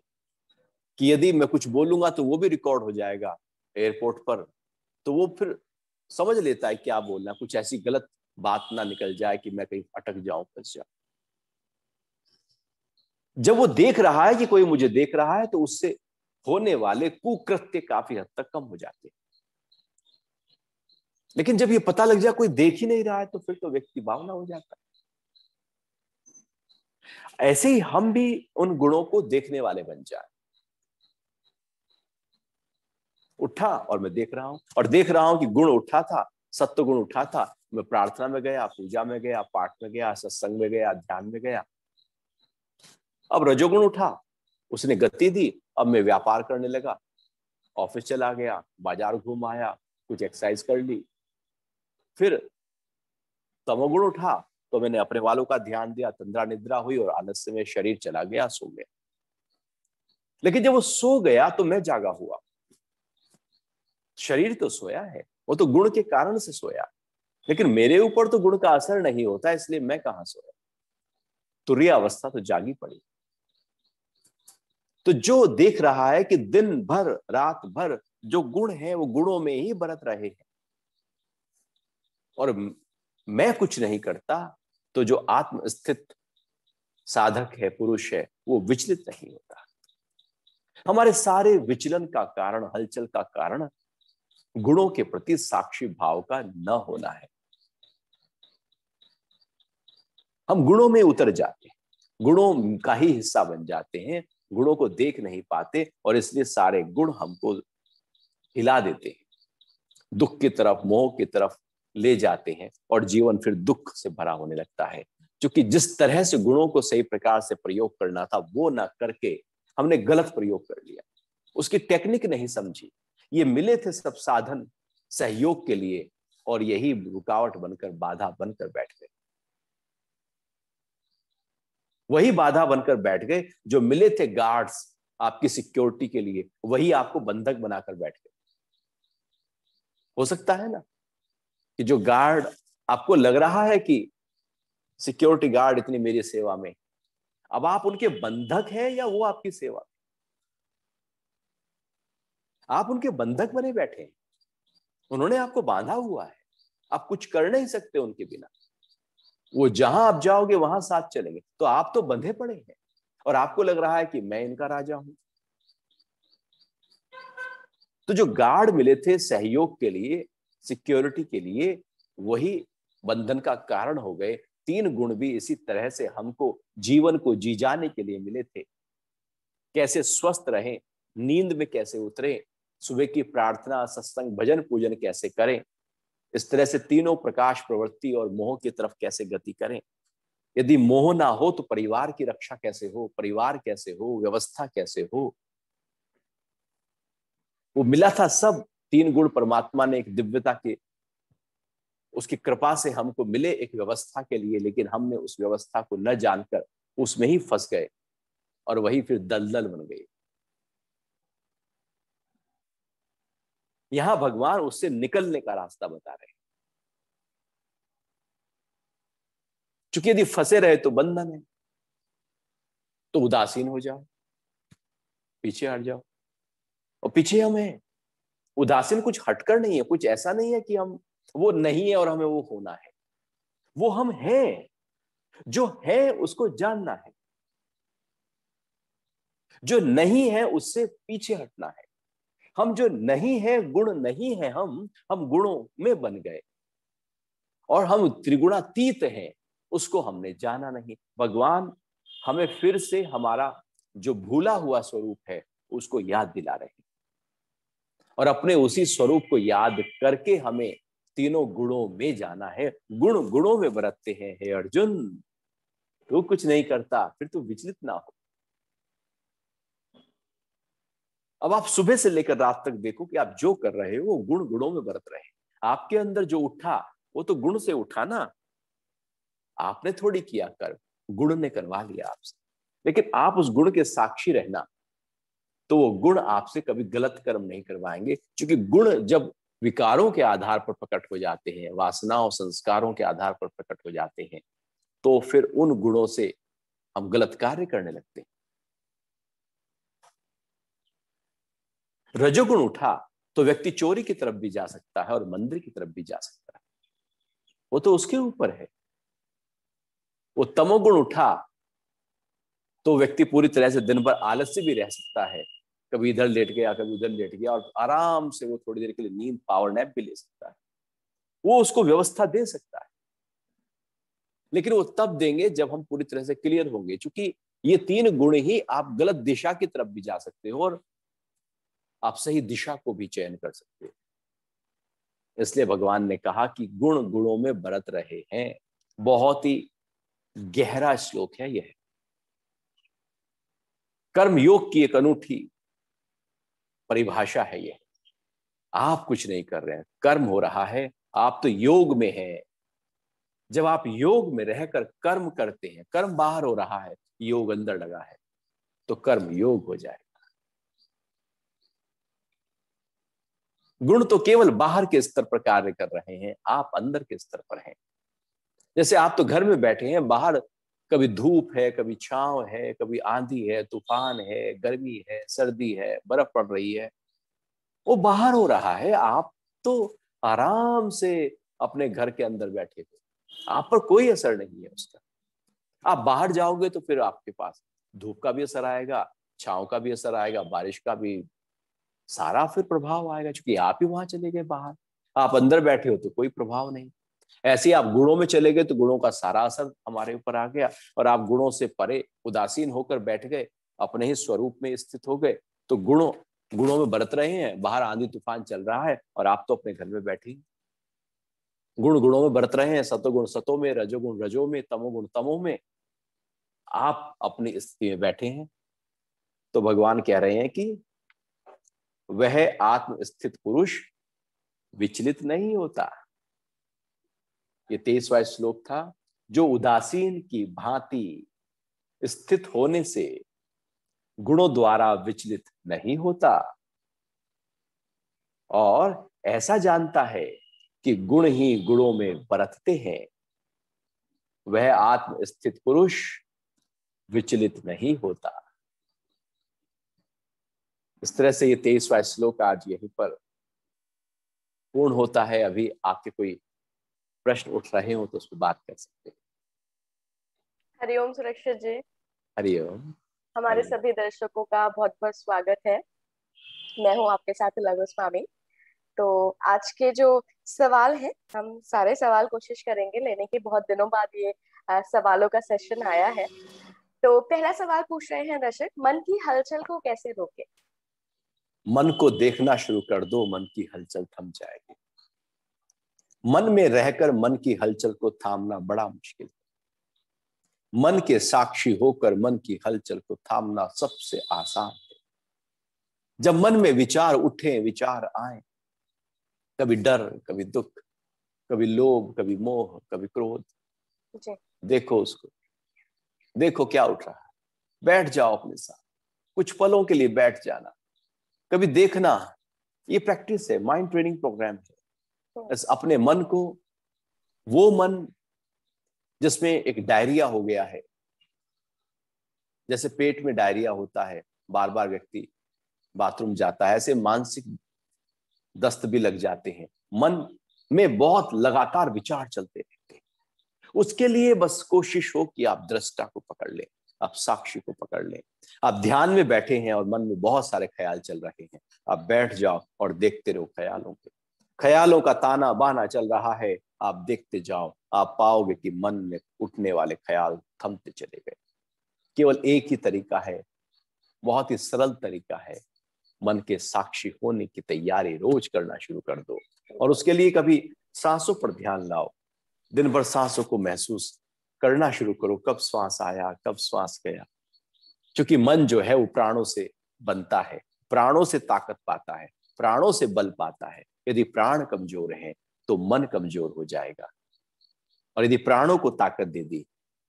कि यदि मैं कुछ बोलूंगा तो वो भी रिकॉर्ड हो जाएगा एयरपोर्ट पर तो वो फिर समझ लेता है क्या बोलना कुछ ऐसी गलत बात ना निकल जाए कि मैं कहीं अटक जाऊं फंस जाऊं जब वो देख रहा है कि कोई मुझे देख रहा है तो उससे होने वाले कुकृत्य काफी हद तक कम हो जाते हैं लेकिन जब ये पता लग जाए कोई देख ही नहीं रहा है तो फिर तो व्यक्ति भावना हो जाता है ऐसे ही हम भी उन गुणों को देखने वाले बन जाए उठा और मैं देख रहा हूँ और देख रहा हूं कि गुण उठा था सत्य गुण उठा था मैं प्रार्थना में गया पूजा में गया पाठ में गया सत्संग में गया ध्यान में गया अब रजोगुण उठा उसने गति दी अब मैं व्यापार करने लगा ऑफिस चला गया बाजार घूम आया कुछ एक्सरसाइज कर ली फिर तमोगुण उठा तो मैंने अपने वालों का ध्यान दिया तंद्रा निद्रा हुई और आलस्य में शरीर चला गया सो गया लेकिन जब वो सो गया तो मैं जागा हुआ शरीर तो सोया है वो तो गुण के कारण से सोया लेकिन मेरे ऊपर तो गुण का असर नहीं होता इसलिए मैं कहां सोया तुरी अवस्था तो जागी पड़ी तो जो देख रहा है कि दिन भर रात भर जो गुण है वो गुणों में ही बरत रहे हैं और मैं कुछ नहीं करता तो जो आत्मस्थित साधक है पुरुष है वो विचलित नहीं होता हमारे सारे विचलन का कारण हलचल का कारण गुणों के प्रति साक्षी भाव का न होना है हम गुणों में उतर जाते हैं गुणों का ही हिस्सा बन जाते हैं गुणों को देख नहीं पाते और इसलिए सारे गुण हमको हिला देते हैं दुख की तरफ मोह की तरफ ले जाते हैं और जीवन फिर दुख से भरा होने लगता है क्योंकि जिस तरह से गुणों को सही प्रकार से प्रयोग करना था वो ना करके हमने गलत प्रयोग कर लिया उसकी टेक्निक नहीं समझी ये मिले थे सब साधन सहयोग के लिए और यही रुकावट बनकर बाधा बनकर बैठ गए वही बाधा बनकर बैठ गए जो मिले थे गार्ड्स आपकी सिक्योरिटी के लिए वही आपको बंधक बनाकर बैठ गए हो सकता है ना कि जो गार्ड आपको लग रहा है कि सिक्योरिटी गार्ड इतनी मेरी सेवा में अब आप उनके बंधक हैं या वो आपकी सेवा आप उनके बंधक बने बैठे हैं उन्होंने आपको बांधा हुआ है आप कुछ कर नहीं सकते उनके बिना वो जहां आप जाओगे वहां साथ चलेंगे तो आप तो बंधे पड़े हैं और आपको लग रहा है कि मैं इनका राजा हूं तो जो गार्ड मिले थे सहयोग के लिए सिक्योरिटी के लिए वही बंधन का कारण हो गए तीन गुण भी इसी तरह से हमको जीवन को जी जाने के लिए मिले थे कैसे स्वस्थ रहें नींद में कैसे उतरे सुबह की प्रार्थना सत्संग भजन पूजन कैसे करें इस तरह से तीनों प्रकाश प्रवृत्ति और मोह की तरफ कैसे गति करें यदि मोह ना हो तो परिवार की रक्षा कैसे हो परिवार कैसे हो व्यवस्था कैसे हो वो मिला था सब तीन गुण परमात्मा ने एक दिव्यता के उसकी कृपा से हमको मिले एक व्यवस्था के लिए लेकिन हमने उस व्यवस्था को न जानकर उसमें ही फंस गए और वही फिर दलदल बन गई यहां भगवान उससे निकलने का रास्ता बता रहे हैं चूंकि यदि फंसे रहे तो बंधन है तो उदासीन हो जाओ पीछे हट जाओ और पीछे हम हैं उदासीन कुछ हटकर नहीं है कुछ ऐसा नहीं है कि हम वो नहीं है और हमें वो होना है वो हम हैं जो है उसको जानना है जो नहीं है उससे पीछे हटना है हम जो नहीं है गुण नहीं है हम हम गुणों में बन गए और हम त्रिगुणातीत हैं उसको हमने जाना नहीं भगवान हमें फिर से हमारा जो भूला हुआ स्वरूप है उसको याद दिला रहे हैं और अपने उसी स्वरूप को याद करके हमें तीनों गुणों में जाना है गुण गुणों में बरतते हैं हे अर्जुन तू कुछ नहीं करता फिर तू विचलित ना हो अब आप सुबह से लेकर रात तक देखो कि आप जो कर रहे हो वो गुण गुणों में बरत रहे आपके अंदर जो उठा वो तो गुण से उठा ना आपने थोड़ी किया कर गुण ने करवा लिया आपसे लेकिन आप उस गुण के साक्षी रहना तो वो गुण आपसे कभी गलत कर्म नहीं करवाएंगे क्योंकि गुण जब विकारों के आधार पर प्रकट हो जाते हैं वासनाओं संस्कारों के आधार पर प्रकट हो जाते हैं तो फिर उन गुणों से हम गलत कार्य करने लगते हैं रजोगुण उठा तो व्यक्ति चोरी की तरफ भी जा सकता है और मंदिर की तरफ भी जा सकता है वो तो उसके ऊपर है वो तमोगुण उठा तो व्यक्ति पूरी तरह से दिन भर आलस्य भी रह सकता है कभी इधर लेट गया कभी उधर लेट गया और आराम से वो थोड़ी देर के लिए नींद पावर नैप भी ले सकता है वो उसको व्यवस्था दे सकता है लेकिन वो तब देंगे जब हम पूरी तरह से क्लियर होंगे क्योंकि ये तीन गुण ही आप गलत दिशा की तरफ भी जा सकते हो और आप सही दिशा को भी चयन कर सकते हो इसलिए भगवान ने कहा कि गुण गुणों में बरत रहे हैं बहुत ही गहरा श्लोक है यह कर्म योग की एक अनूठी परिभाषा है यह आप कुछ नहीं कर रहे हैं कर्म हो रहा है आप तो योग में हैं जब आप योग में रहकर कर्म करते हैं कर्म बाहर हो रहा है योग अंदर लगा है तो कर्म योग हो जाए गुण तो केवल बाहर के स्तर पर कार्य कर रहे हैं आप अंदर के स्तर पर हैं जैसे आप तो घर में बैठे हैं बाहर कभी धूप है कभी छांव है कभी आंधी है तूफान है गर्मी है सर्दी है बर्फ पड़ रही है वो बाहर हो रहा है आप तो आराम से अपने घर के अंदर बैठे हो आप पर कोई असर नहीं है उसका आप बाहर जाओगे तो फिर आपके पास धूप का भी असर आएगा छाव का भी असर आएगा बारिश का भी सारा फिर प्रभाव आएगा क्योंकि आप ही वहां चले गए बाहर आप अंदर बैठे हो तो कोई प्रभाव नहीं ऐसे आप गुणों में चले गए तो गुणों का सारा असर हमारे ऊपर आ गया और आप गुणों से परे उदासीन होकर बैठ गए अपने ही स्वरूप में स्थित हो गए तो गुणों गुणों में बरत रहे हैं बाहर आंधी तूफान चल रहा है और आप तो अपने घर में बैठे हैं गुण गुणों में बरत रहे हैं सतो गुण सतो में रजो गुण रजो में तमो गुण तमो में आप अपनी स्थिति में बैठे हैं तो भगवान कह रहे हैं कि वह आत्मस्थित पुरुष विचलित नहीं होता ये तेईसवा श्लोक था जो उदासीन की भांति स्थित होने से गुणों द्वारा विचलित नहीं होता और ऐसा जानता है कि गुण ही गुणों में बरतते हैं वह आत्मस्थित पुरुष विचलित नहीं होता इस तरह से ये तेईसवा श्लोक आज यहीं पर पूर्ण होता है अभी आपके कोई प्रश्न उठ रहे हो तो उस पर बात कर सकते हैं हरिओम सुरक्षित जी हरिओम हमारे हरी सभी दर्शकों का बहुत बहुत स्वागत है मैं हूँ आपके साथ लघु स्वामी तो आज के जो सवाल है हम सारे सवाल कोशिश करेंगे लेने की बहुत दिनों बाद ये आ, सवालों का सेशन आया है तो पहला सवाल पूछ रहे हैं दर्शक मन की हलचल को कैसे रोके मन को देखना शुरू कर दो मन की हलचल थम जाएगी मन में रहकर मन की हलचल को थामना बड़ा मुश्किल है मन के साक्षी होकर मन की हलचल को थामना सबसे आसान है जब मन में विचार उठे विचार आए कभी डर कभी दुख कभी लोभ कभी मोह कभी क्रोध देखो उसको देखो क्या उठ रहा है बैठ जाओ अपने साथ कुछ पलों के लिए बैठ जाना कभी देखना ये प्रैक्टिस है माइंड ट्रेनिंग प्रोग्राम है इस अपने मन को वो मन जिसमें एक डायरिया हो गया है जैसे पेट में डायरिया होता है बार बार व्यक्ति बाथरूम जाता है ऐसे मानसिक दस्त भी लग जाते हैं मन में बहुत लगातार विचार चलते रहते हैं उसके लिए बस कोशिश हो कि आप दृष्टा को पकड़ लें आप साक्षी को पकड़ लें आप ध्यान में बैठे हैं और मन में बहुत सारे ख्याल चल रहे हैं आप बैठ जाओ और देखते रहो ख्यालों के ख्यालों का ताना बाना चल रहा है आप देखते जाओ आप पाओगे कि मन में उठने वाले ख्याल थमते चले गए केवल एक ही तरीका है बहुत ही सरल तरीका है मन के साक्षी होने की तैयारी रोज करना शुरू कर दो और उसके लिए कभी सांसों पर ध्यान लाओ दिन भर सांसों को महसूस करना शुरू करो कब श्वास आया कब श्वास गया क्योंकि मन जो है वो प्राणों से बनता है प्राणों से ताकत पाता है प्राणों से बल पाता है यदि प्राण कमजोर है तो मन कमजोर हो जाएगा और यदि प्राणों को ताकत दे दी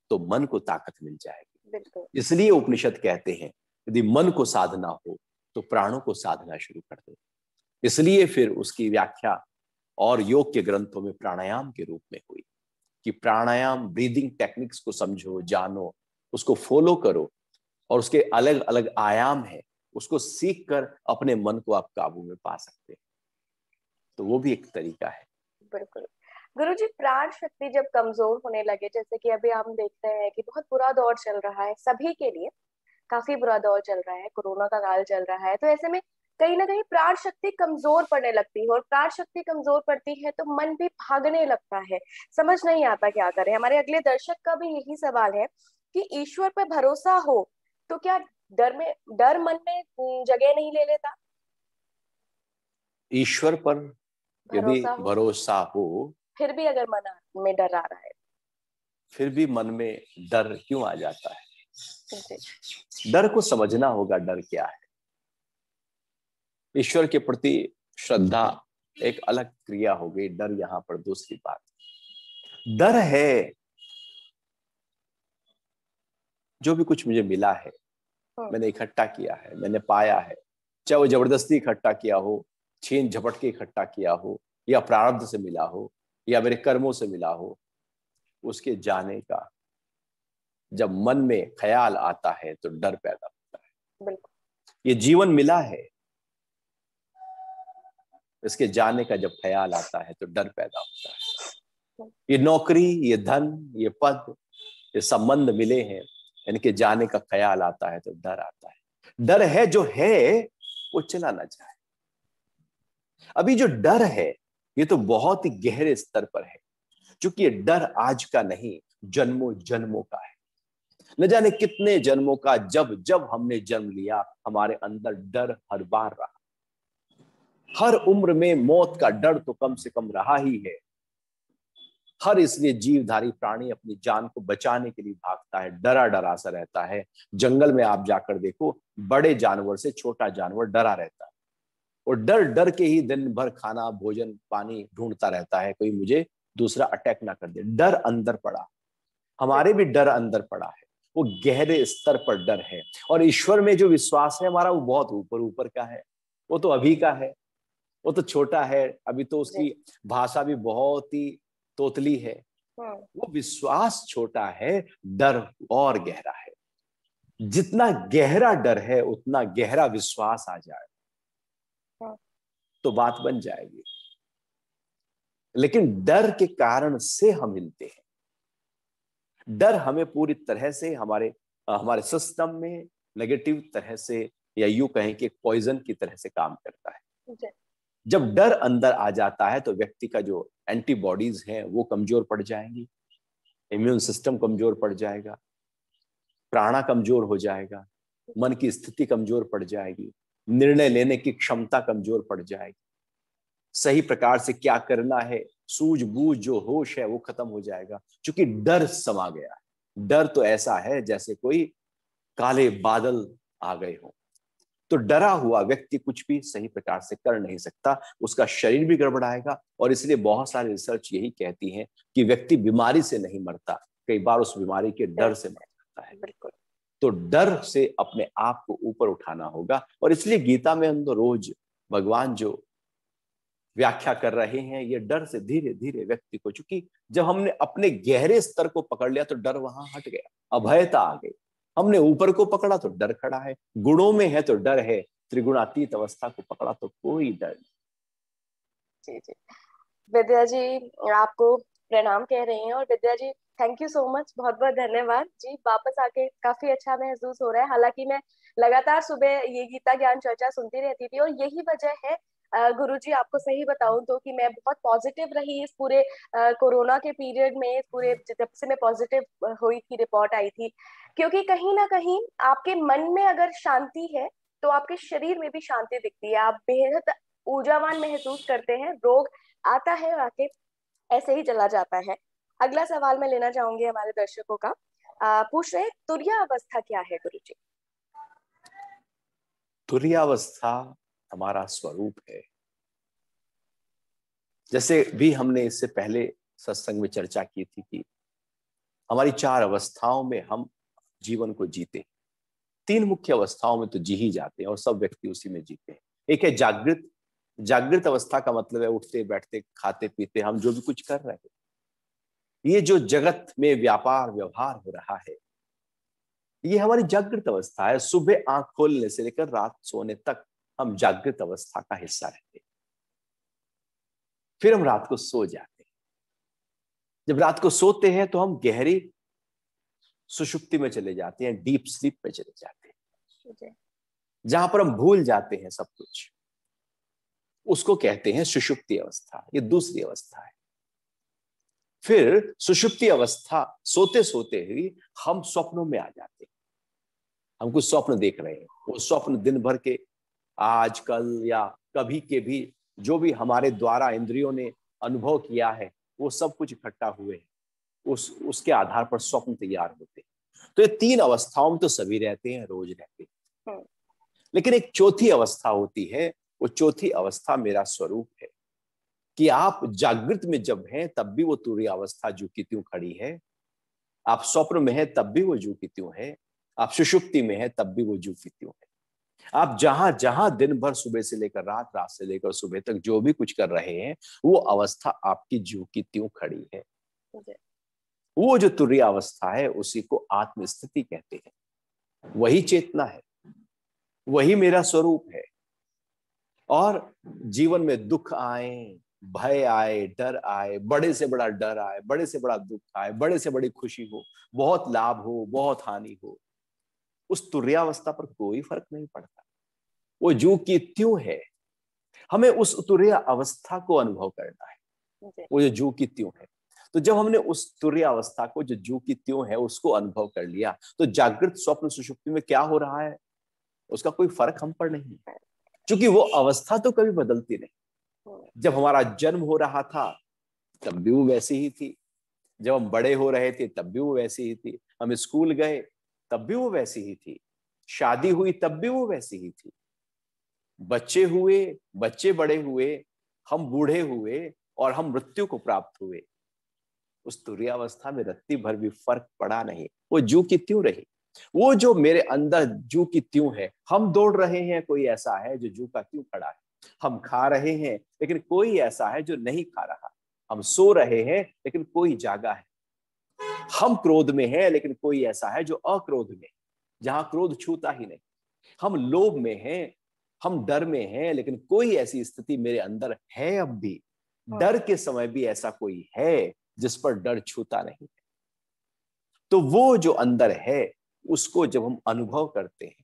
तो मन को ताकत मिल जाएगी इसलिए उपनिषद कहते हैं यदि मन को साधना हो तो प्राणों को साधना शुरू कर दो इसलिए फिर उसकी व्याख्या और योग के ग्रंथों में प्राणायाम के रूप में हुई कि प्राणायाम ब्रीदिंग टेक्निक्स को समझो जानो उसको फॉलो करो और उसके अलग अलग आयाम है उसको सीख कर अपने मन को आप काबू में पा सकते हैं तो वो भी एक तरीका है बिल्कुल गुरु जी प्राण शक्ति जब कमजोर होने लगे जैसे कि अभी हम देखते हैं कि बहुत बुरा दौर चल रहा है सभी के लिए काफी बुरा दौर चल रहा है कोरोना का काल चल रहा है तो ऐसे में कहीं ना कहीं प्राण शक्ति कमजोर पड़ने लगती है और प्राण शक्ति कमजोर पड़ती है तो मन भी भागने लगता है समझ नहीं आता क्या करें हमारे अगले दर्शक का भी यही सवाल है कि ईश्वर पर भरोसा हो तो क्या डर में डर मन में हम्म, जगह नहीं ले लेता ईश्वर पर यदि भरोसा हो फिर भी अगर मन में डर आ रहा है फिर भी मन में डर क्यों आ जाता है डर को समझना होगा डर क्या है ईश्वर के प्रति श्रद्धा एक अलग क्रिया हो गई डर यहां पर दूसरी बात डर है जो भी कुछ मुझे मिला है हाँ। मैंने इकट्ठा किया है मैंने पाया है चाहे वो जबरदस्ती इकट्ठा किया हो छीन झपट के इकट्ठा किया हो या प्रारब्ध से मिला हो या मेरे कर्मों से मिला हो उसके जाने का जब मन में ख्याल आता है तो डर पैदा होता है ये जीवन मिला है इसके जाने का जब ख्याल आता है तो डर पैदा होता है ये नौकरी ये धन ये पद ये संबंध मिले हैं इनके जाने का ख्याल आता है तो डर आता है डर है जो है वो चला ना जाए अभी जो डर है ये तो बहुत ही गहरे स्तर पर है क्योंकि ये डर आज का नहीं जन्मों जन्मों का है न जाने कितने जन्मों का जब जब हमने जन्म लिया हमारे अंदर डर हर बार रहा हर उम्र में मौत का डर तो कम से कम रहा ही है हर इसलिए जीवधारी प्राणी अपनी जान को बचाने के लिए भागता है डरा डरा सा रहता है जंगल में आप जाकर देखो बड़े जानवर से छोटा जानवर डरा रहता है और डर डर के ही दिन भर खाना भोजन पानी ढूंढता रहता है कोई मुझे दूसरा अटैक ना कर दे डर अंदर पड़ा हमारे भी डर अंदर पड़ा है वो गहरे स्तर पर डर है और ईश्वर में जो विश्वास है हमारा वो बहुत ऊपर ऊपर का है वो तो अभी का है वो तो छोटा है अभी तो उसकी भाषा भी बहुत ही तोतली है हाँ। वो विश्वास छोटा है डर और गहरा है जितना गहरा डर है उतना गहरा विश्वास आ जाए हाँ। तो बात बन जाएगी लेकिन डर के कारण से हम हिलते हैं डर हमें पूरी तरह से हमारे हमारे सिस्टम में नेगेटिव तरह से या यू कहें कि पॉइजन की तरह से काम करता है जब डर अंदर आ जाता है तो व्यक्ति का जो एंटीबॉडीज है वो कमजोर पड़ जाएंगी इम्यून सिस्टम कमजोर पड़ जाएगा प्राणा कमजोर हो जाएगा मन की स्थिति कमजोर पड़ जाएगी निर्णय लेने की क्षमता कमजोर पड़ जाएगी सही प्रकार से क्या करना है सूझबूझ जो होश है वो खत्म हो जाएगा क्योंकि डर समा गया है डर तो ऐसा है जैसे कोई काले बादल आ गए हों तो डरा हुआ व्यक्ति कुछ भी सही प्रकार से कर नहीं सकता उसका शरीर भी गड़बड़ाएगा और इसलिए बहुत सारी रिसर्च यही कहती है कि व्यक्ति बीमारी से नहीं मरता कई बार उस बीमारी के डर से मर जाता है तो डर से अपने आप को ऊपर उठाना होगा और इसलिए गीता में हम रोज भगवान जो व्याख्या कर रहे हैं ये डर से धीरे धीरे व्यक्ति को चूंकि जब हमने अपने गहरे स्तर को पकड़ लिया तो डर वहां हट गया अभयता आ गई हमने ऊपर को पकड़ा तो डर खड़ा है गुणों में है तो डर है त्रिगुणातीत अवस्था को पकड़ा तो कोई डर नहीं विद्या जी आपको प्रणाम कह रही हैं और Vidya ji thank you so much बहुत बहुत धन्यवाद जी वापस आके काफी अच्छा महसूस हो रहा है हालांकि मैं लगातार सुबह ये गीता ज्ञान चर्चा सुनती रहती थी और यही वजह है गुरु जी आपको सही बताऊं तो कि मैं बहुत पॉजिटिव रही इस पूरे कोरोना के पीरियड में पूरे जब से मैं पॉजिटिव हुई थी रिपोर्ट आई थी क्योंकि कहीं ना कहीं आपके मन में अगर शांति है तो आपके शरीर में भी शांति दिखती है आप बेहद ऊर्जावान महसूस करते हैं रोग आता है और आके ऐसे ही चला जाता है अगला सवाल मैं लेना चाहूंगी हमारे दर्शकों का पूछ रहे तुरिया अवस्था क्या है गुरु जी तुरिया अवस्था हमारा स्वरूप है जैसे भी हमने इससे पहले सत्संग में चर्चा की थी कि हमारी चार अवस्थाओं में हम जीवन को जीते तीन मुख्य अवस्थाओं में तो जी ही जाते हैं और सब व्यक्ति उसी में जीते हैं एक है जागृत जागृत अवस्था का मतलब है उठते बैठते खाते पीते हम जो भी कुछ कर रहे हैं ये जो जगत में व्यापार व्यवहार हो रहा है ये हमारी जागृत अवस्था है सुबह आंख खोलने से लेकर रात सोने तक हम जागृत अवस्था का हिस्सा रहते फिर हम रात को सो जाते जब रात को सोते हैं तो हम गहरी सुषुप्ति में चले जाते हैं डीप स्लीप में चले जाते हैं जहां पर हम भूल जाते हैं सब कुछ उसको कहते हैं सुषुप्ति अवस्था ये दूसरी अवस्था है फिर सुषुप्ति अवस्था सोते सोते ही हम स्वप्नों में आ जाते हैं हम कुछ स्वप्न देख रहे हैं वो स्वप्न दिन भर के आजकल या कभी के भी जो भी हमारे द्वारा इंद्रियों ने अनुभव किया है वो सब कुछ इकट्ठा हुए हैं उस उसके आधार पर स्वप्न तैयार होते हैं तो ये तीन अवस्थाओं में तो सभी रहते हैं रोज रहते हैं हम्म। लेकिन एक चौथी अवस्था होती है वो चौथी अवस्था मेरा स्वरूप है कि आप जागृत में जब हैं तब भी वो तुरी अवस्था जो कि त्यों खड़ी है आप स्वप्न में है तब भी वो जो कि त्यों है आप सुषुप्ति में है तब भी वो जो कि त्यों है आप जहां जहां दिन भर सुबह से लेकर रात रात से लेकर सुबह तक जो भी कुछ कर रहे हैं वो अवस्था आपकी जीव की त्यों खड़ी है वो जो तुरी अवस्था है उसी को आत्मस्थिति कहते हैं वही चेतना है वही मेरा स्वरूप है और जीवन में दुख आए भय आए डर आए बड़े से बड़ा डर आए बड़े से बड़ा दुख आए बड़े से बड़ी खुशी हो बहुत लाभ हो बहुत हानि हो उस तुर्यावस्था पर कोई फर्क नहीं पड़ता वो जो की त्यों है हमें उस तुर्य अवस्था को अनुभव करना है वो जो जू की त्यों है तो जब हमने उस तुर्य अवस्था को जो जू की त्यों है उसको अनुभव कर लिया तो जागृत स्वप्न सुषुप्ति में क्या हो रहा है उसका कोई फर्क हम पर नहीं है क्योंकि वो अवस्था तो कभी बदलती नहीं हम्म। जब हमारा जन्म हो रहा था तब भी वो वैसी ही थी जब हम बड़े हो रहे थे तब भी वो वैसी ही थी हम स्कूल गए तब भी वो वैसी ही थी शादी हुई तब भी वो वैसी ही थी बच्चे हुए बच्चे बड़े हुए हम बूढ़े हुए और हम मृत्यु को प्राप्त हुए उस तुर्यावस्था में रत्ती भर भी फर्क पड़ा नहीं वो जू की त्यों रही वो जो मेरे अंदर जू की त्यों है हम दौड़ रहे हैं कोई ऐसा है जो जू का क्यों खड़ा है हम खा रहे हैं लेकिन कोई ऐसा है जो नहीं खा रहा हम सो रहे हैं लेकिन कोई जागा है हम क्रोध में हैं लेकिन कोई ऐसा है जो अक्रोध में जहां क्रोध छूता ही नहीं हम लोभ में हैं हम डर में हैं लेकिन कोई ऐसी स्थिति मेरे अंदर है अब भी हाँ। डर के समय भी ऐसा कोई है जिस पर डर छूता नहीं है तो वो जो अंदर है उसको जब हम अनुभव करते हैं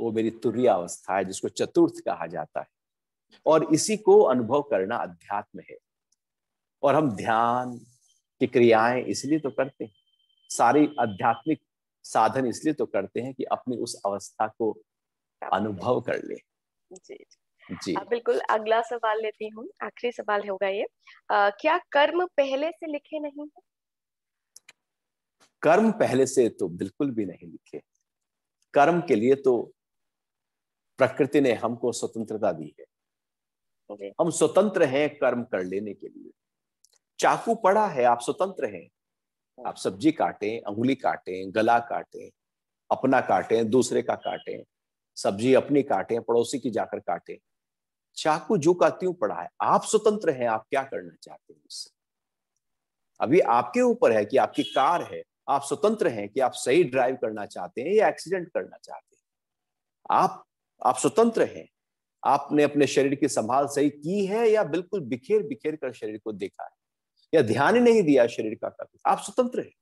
वो मेरी तुरिया अवस्था है जिसको चतुर्थ कहा जाता है और इसी को अनुभव करना अध्यात्म है और हम ध्यान की क्रियाएं इसलिए तो करते हैं सारी आध्यात्मिक साधन इसलिए तो करते हैं कि अपनी उस अवस्था को अनुभव कर ले जी जी बिल्कुल अगला सवाल लेती हूँ आखिरी सवाल होगा ये आ, क्या कर्म पहले से लिखे नहीं है कर्म पहले से तो बिल्कुल भी नहीं लिखे कर्म के लिए तो प्रकृति ने हमको स्वतंत्रता दी है हम स्वतंत्र हैं कर्म कर लेने के लिए चाकू पड़ा है आप स्वतंत्र हैं हाँ। आप सब्जी काटें उंगली काटें गला काटें अपना काटें दूसरे का काटें सब्जी अपनी काटें पड़ोसी की जाकर काटें चाकू जो का त्यों पड़ा है आप स्वतंत्र हैं आप क्या करना चाहते हैं उससे अभी आपके ऊपर है कि आपकी कार है आप स्वतंत्र हैं कि आप सही ड्राइव करना चाहते हैं या एक्सीडेंट करना चाहते हैं आप आप स्वतंत्र हैं आपने अपने शरीर की संभाल सही की है या बिल्कुल बिखेर बिखेर कर शरीर को देखा है या ध्यान ही नहीं दिया शरीर का कभी आप स्वतंत्र हैं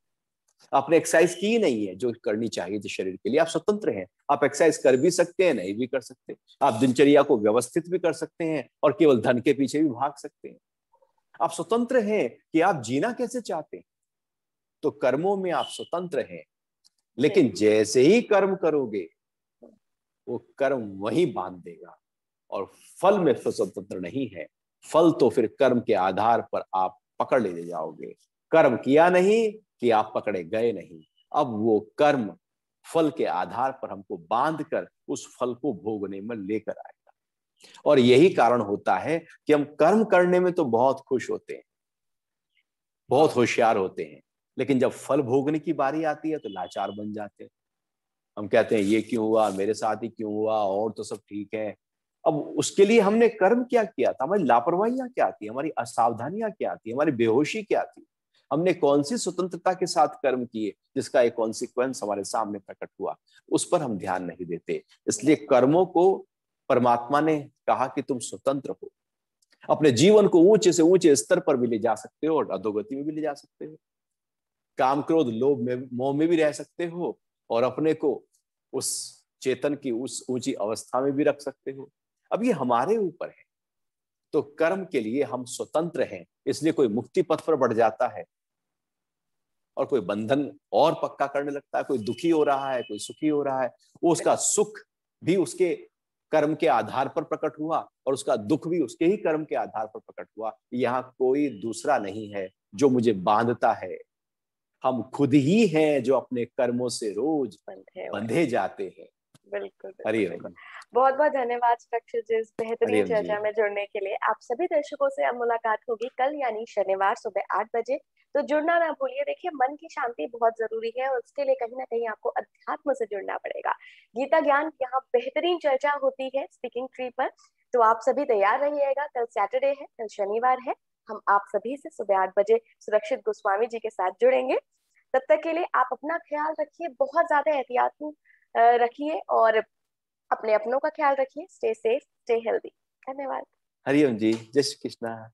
आपने एक्सरसाइज की नहीं है जो करनी चाहिए थी शरीर के लिए आप स्वतंत्र हैं आप एक्सरसाइज कर भी सकते हैं नहीं भी कर सकते आप दिनचर्या को व्यवस्थित भी कर सकते हैं और केवल धन के पीछे भी भाग सकते हैं आप स्वतंत्र हैं कि आप जीना कैसे चाहते हैं तो कर्मों में आप स्वतंत्र हैं लेकिन जैसे ही कर्म करोगे वो कर्म वही बांध देगा और फल में तो स्वतंत्र नहीं है फल तो फिर कर्म के आधार पर आप पकड़ ले जाओगे कर्म किया नहीं कि आप पकड़े गए नहीं अब वो कर्म फल के आधार पर हमको बांध कर उस फल को भोगने में लेकर आएगा और यही कारण होता है कि हम कर्म करने में तो बहुत खुश होते हैं बहुत होशियार होते हैं लेकिन जब फल भोगने की बारी आती है तो लाचार बन जाते हैं हम कहते हैं ये क्यों हुआ मेरे साथ ही क्यों हुआ और तो सब ठीक है अब उसके लिए हमने कर्म क्या किया था हमारी लापरवाहियां क्या थी हमारी असावधानियां क्या थी हमारी बेहोशी क्या थी हमने कौन सी स्वतंत्रता के साथ कर्म किए जिसका एक कॉन्सिक्वेंस हमारे सामने प्रकट हुआ उस पर हम ध्यान नहीं देते इसलिए कर्मों को परमात्मा ने कहा कि तुम स्वतंत्र हो अपने जीवन को ऊंचे से ऊंचे स्तर पर भी ले जा सकते हो और अधोगति में भी ले जा सकते हो काम क्रोध लोभ में मोह में भी रह सकते हो और अपने को उस चेतन की उस ऊंची अवस्था में भी रख सकते हो अब ये हमारे ऊपर है तो कर्म के लिए हम स्वतंत्र हैं इसलिए कोई मुक्ति पथ पर बढ़ जाता है और कोई बंधन और पक्का करने लगता है कोई दुखी हो रहा है कोई सुखी हो रहा है वो उसका सुख भी उसके कर्म के आधार पर प्रकट हुआ और उसका दुख भी उसके ही कर्म के आधार पर प्रकट हुआ यहाँ कोई दूसरा नहीं है जो मुझे बांधता है हम खुद ही हैं जो अपने कर्मों से रोज बंधे जाते हैं बिल्कुल बहुत बहुत धन्यवाद जिस बेहतरीन चर्चा में जुड़ने के लिए आप सभी दर्शकों से अब मुलाकात होगी कल यानी शनिवार सुबह आठ बजे तो जुड़ना ना भूलिए देखिए मन की शांति बहुत जरूरी है और उसके लिए कहीं ना कहीं आपको अध्यात्म से जुड़ना पड़ेगा गीता ज्ञान यहाँ बेहतरीन चर्चा होती है स्पीकिंग ट्री पर तो आप सभी तैयार रहिएगा कल सैटरडे है कल शनिवार है हम आप सभी से सुबह आठ बजे सुरक्षित गोस्वामी जी के साथ जुड़ेंगे तब तक के लिए आप अपना ख्याल रखिए बहुत ज्यादा एहतियात रखिए और अपने अपनों का ख्याल रखिए स्टे सेफ स्टे हेल्दी धन्यवाद हरिओम जी जय श्री कृष्णा